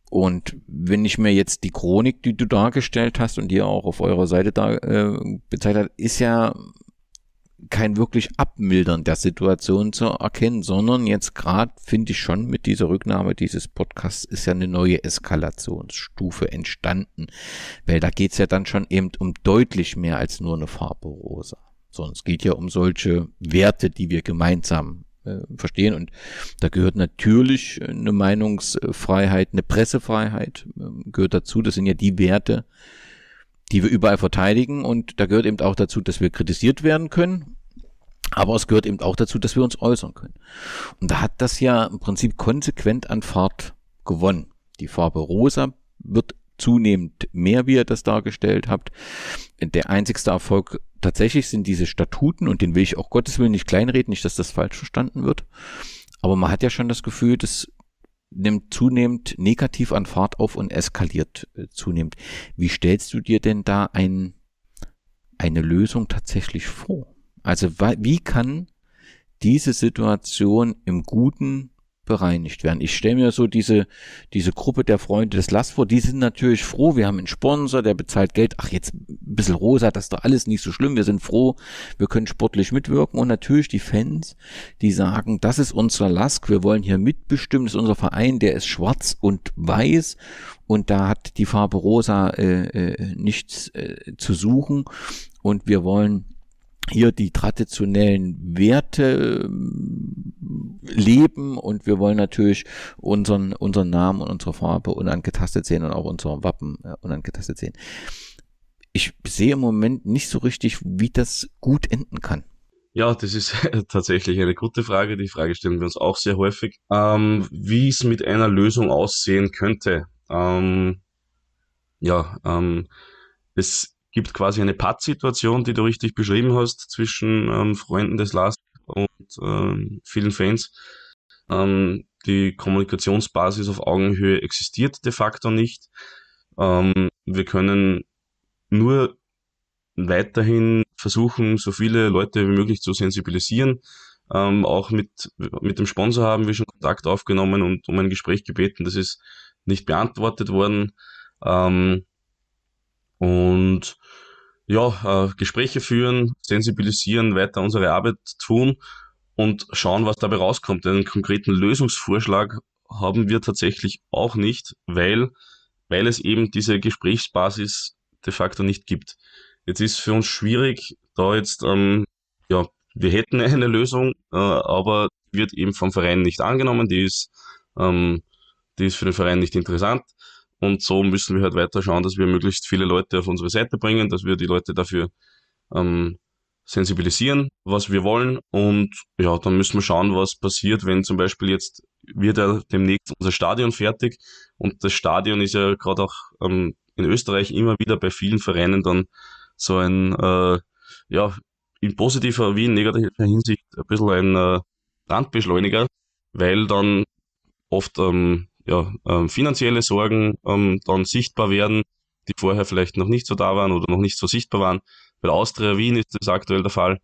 Und wenn ich mir jetzt die Chronik, die du dargestellt hast und die auch auf eurer Seite da äh, bezeichnet habt, ist ja kein wirklich Abmildern der Situation zu erkennen, sondern jetzt gerade finde ich schon mit dieser Rücknahme dieses Podcasts ist ja eine neue Eskalationsstufe entstanden, weil da geht's ja dann schon eben um deutlich mehr als nur eine Farbe rosa sondern es geht ja um solche Werte, die wir gemeinsam äh, verstehen. Und da gehört natürlich eine Meinungsfreiheit, eine Pressefreiheit äh, gehört dazu. Das sind ja die Werte, die wir überall verteidigen. Und da gehört eben auch dazu, dass wir kritisiert werden können. Aber es gehört eben auch dazu, dass wir uns äußern können. Und da hat das ja im Prinzip konsequent an Fahrt gewonnen. Die Farbe Rosa wird zunehmend mehr, wie ihr das dargestellt habt. Der einzigste Erfolg tatsächlich sind diese Statuten und den will ich auch Gottes Willen nicht kleinreden, nicht, dass das falsch verstanden wird. Aber man hat ja schon das Gefühl, das nimmt zunehmend negativ an Fahrt auf und eskaliert äh, zunehmend. Wie stellst du dir denn da ein, eine Lösung tatsächlich vor? Also wie kann diese Situation im Guten bereinigt werden. Ich stelle mir so diese, diese Gruppe der Freunde des Last vor, die sind natürlich froh, wir haben einen Sponsor, der bezahlt Geld, ach jetzt ein bisschen rosa, das ist doch alles nicht so schlimm, wir sind froh, wir können sportlich mitwirken und natürlich die Fans, die sagen, das ist unser Lask, wir wollen hier mitbestimmen, das ist unser Verein, der ist schwarz und weiß und da hat die Farbe rosa äh, äh, nichts äh, zu suchen und wir wollen hier die traditionellen Werte ähm, leben und wir wollen natürlich unseren, unseren Namen und unsere Farbe unangetastet sehen und auch unser Wappen äh, unangetastet sehen. Ich sehe im Moment nicht so richtig, wie das gut enden kann. Ja, das ist *laughs* tatsächlich eine gute Frage. Die Frage stellen wir uns auch sehr häufig. Ähm, wie es mit einer Lösung aussehen könnte. Ähm, ja, ähm, es gibt quasi eine Paz-Situation, die du richtig beschrieben hast, zwischen ähm, Freunden des Last und ähm, vielen Fans. Ähm, die Kommunikationsbasis auf Augenhöhe existiert de facto nicht. Ähm, wir können nur weiterhin versuchen, so viele Leute wie möglich zu sensibilisieren. Ähm, auch mit, mit dem Sponsor haben wir schon Kontakt aufgenommen und um ein Gespräch gebeten. Das ist nicht beantwortet worden. Ähm, und ja, äh, Gespräche führen, sensibilisieren, weiter unsere Arbeit tun und schauen, was dabei rauskommt. Einen konkreten Lösungsvorschlag haben wir tatsächlich auch nicht, weil, weil es eben diese Gesprächsbasis de facto nicht gibt. Jetzt ist für uns schwierig, da jetzt, ähm, ja, wir hätten *laughs* eine Lösung, äh, aber wird eben vom Verein nicht angenommen, die ist, ähm, die ist für den Verein nicht interessant. Und so müssen wir halt weiter schauen, dass wir möglichst viele Leute auf unsere Seite bringen, dass wir die Leute dafür ähm, sensibilisieren, was wir wollen. Und ja, dann müssen wir schauen, was passiert, wenn zum Beispiel jetzt wird ja demnächst unser Stadion fertig. Und das Stadion ist ja gerade auch ähm, in Österreich immer wieder bei vielen Vereinen dann so ein, äh, ja, in positiver wie in negativer Hinsicht ein bisschen ein äh, Randbeschleuniger, weil dann oft ähm, ja, ähm, finanzielle Sorgen ähm, dann sichtbar werden, die vorher vielleicht noch nicht so da waren oder noch nicht so sichtbar waren. Bei Austria Wien ist das aktuell der Fall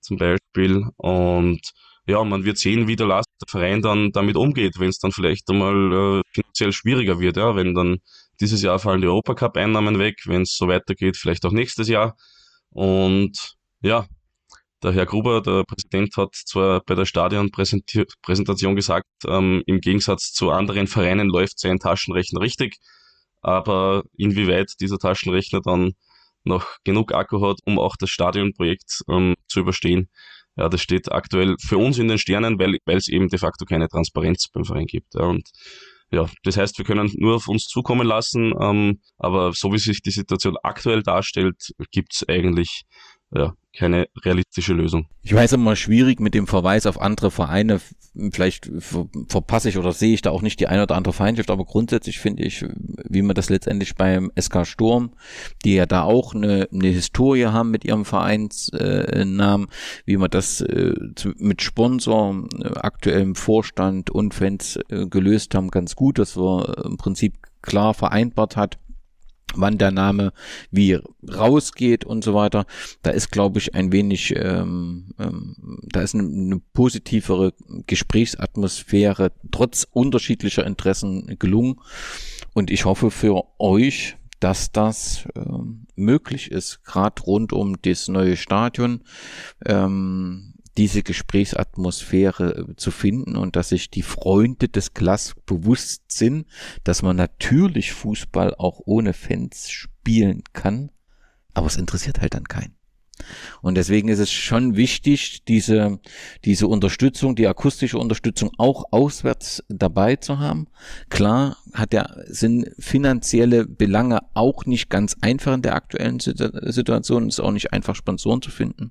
zum Beispiel. Und ja, man wird sehen, wie der Last der Verein dann damit umgeht, wenn es dann vielleicht einmal äh, finanziell schwieriger wird, ja, wenn dann dieses Jahr fallen die Europacup-Einnahmen weg, wenn es so weitergeht, vielleicht auch nächstes Jahr. Und ja, der Herr Gruber, der Präsident, hat zwar bei der Stadionpräsentation gesagt, ähm, im Gegensatz zu anderen Vereinen läuft sein Taschenrechner richtig, aber inwieweit dieser Taschenrechner dann noch genug Akku hat, um auch das Stadionprojekt ähm, zu überstehen, ja, das steht aktuell für uns in den Sternen, weil es eben de facto keine Transparenz beim Verein gibt. Ja, und ja, das heißt, wir können nur auf uns zukommen lassen, ähm, aber so wie sich die Situation aktuell darstellt, gibt es eigentlich ja, keine realistische Lösung. Ich weiß immer schwierig mit dem Verweis auf andere Vereine. Vielleicht verpasse ich oder sehe ich da auch nicht die eine oder andere Feindschaft, aber grundsätzlich finde ich, wie man das letztendlich beim SK Sturm, die ja da auch eine, eine Historie haben mit ihrem Vereinsnamen, wie man das äh, mit Sponsor, äh, aktuellem Vorstand und Fans äh, gelöst haben, ganz gut, dass wir äh, im Prinzip klar vereinbart hat, wann der Name wie rausgeht und so weiter. Da ist, glaube ich, ein wenig, ähm, ähm, da ist eine, eine positivere Gesprächsatmosphäre trotz unterschiedlicher Interessen gelungen. Und ich hoffe für euch, dass das ähm, möglich ist, gerade rund um das neue Stadion. Ähm, diese Gesprächsatmosphäre äh, zu finden und dass sich die Freunde des Glas bewusst sind, dass man natürlich Fußball auch ohne Fans spielen kann, aber es interessiert halt dann keinen. Und deswegen ist es schon wichtig, diese, diese Unterstützung, die akustische Unterstützung auch auswärts dabei zu haben. Klar hat der, sind finanzielle Belange auch nicht ganz einfach in der aktuellen Situation. Ist auch nicht einfach, Sponsoren zu finden.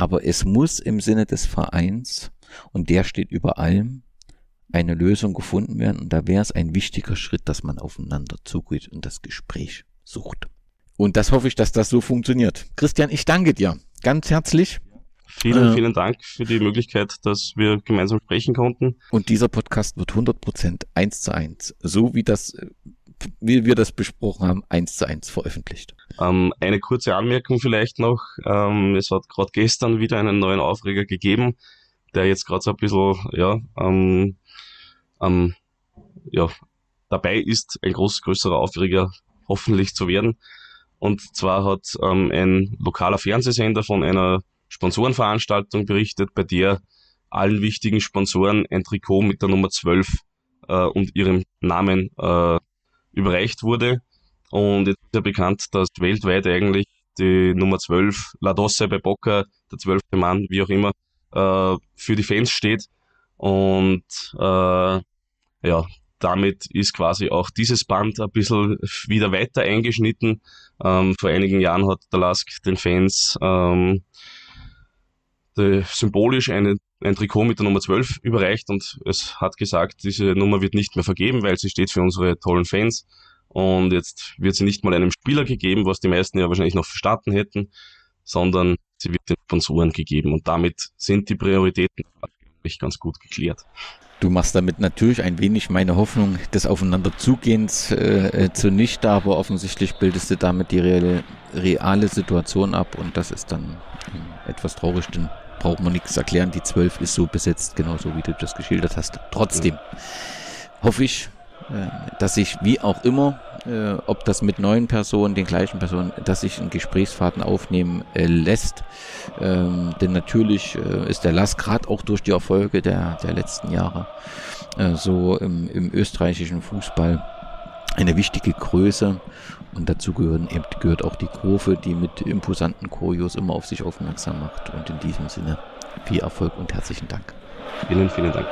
Aber es muss im Sinne des Vereins, und der steht über allem, eine Lösung gefunden werden. Und da wäre es ein wichtiger Schritt, dass man aufeinander zugeht und das Gespräch sucht. Und das hoffe ich, dass das so funktioniert. Christian, ich danke dir ganz herzlich. Vielen, äh, vielen Dank für die Möglichkeit, dass wir gemeinsam sprechen konnten. Und dieser Podcast wird 100% eins zu eins, so wie das äh, wie wir das besprochen haben, eins zu eins veröffentlicht. Ähm, eine kurze Anmerkung vielleicht noch. Ähm, es hat gerade gestern wieder einen neuen Aufreger gegeben, der jetzt gerade so ein bisschen, ja, ähm, ähm ja, dabei ist, ein groß größerer Aufreger hoffentlich zu werden. Und zwar hat ähm, ein lokaler Fernsehsender von einer Sponsorenveranstaltung berichtet, bei der allen wichtigen Sponsoren ein Trikot mit der Nummer 12 äh, und ihrem Namen äh, überreicht wurde. Und jetzt ist ja bekannt, dass weltweit eigentlich die Nummer 12, La Dosse bei Boca, der zwölfte Mann, wie auch immer, äh, für die Fans steht. Und äh, ja, damit ist quasi auch dieses Band ein bisschen wieder weiter eingeschnitten. Ähm, vor einigen Jahren hat der Lask den Fans ähm, äh, symbolisch eine, ein Trikot mit der Nummer 12 überreicht und es hat gesagt, diese Nummer wird nicht mehr vergeben, weil sie steht für unsere tollen Fans. Und jetzt wird sie nicht mal einem Spieler gegeben, was die meisten ja wahrscheinlich noch verstanden hätten, sondern sie wird den Sponsoren gegeben. Und damit sind die Prioritäten eigentlich ganz gut geklärt. Du machst damit natürlich ein wenig meine Hoffnung des Aufeinanderzugehens äh, äh zunichte, aber offensichtlich bildest du damit die reale, reale Situation ab und das ist dann ähm, etwas traurig, denn braucht man nichts erklären. Die 12 ist so besetzt, genauso wie du das geschildert hast. Trotzdem mhm. hoffe ich, äh, dass ich, wie auch immer, äh, ob das mit neuen Personen, den gleichen Personen, dass sich ein Gesprächsfaden aufnehmen äh, lässt. Ähm, denn natürlich ist der Lass gerade auch durch die Erfolge der, der letzten Jahre so im, im österreichischen Fußball eine wichtige Größe. Und dazu gehören, gehört auch die Kurve, die mit imposanten Choreos immer auf sich aufmerksam macht. Und in diesem Sinne viel Erfolg und herzlichen Dank. Vielen, vielen Dank.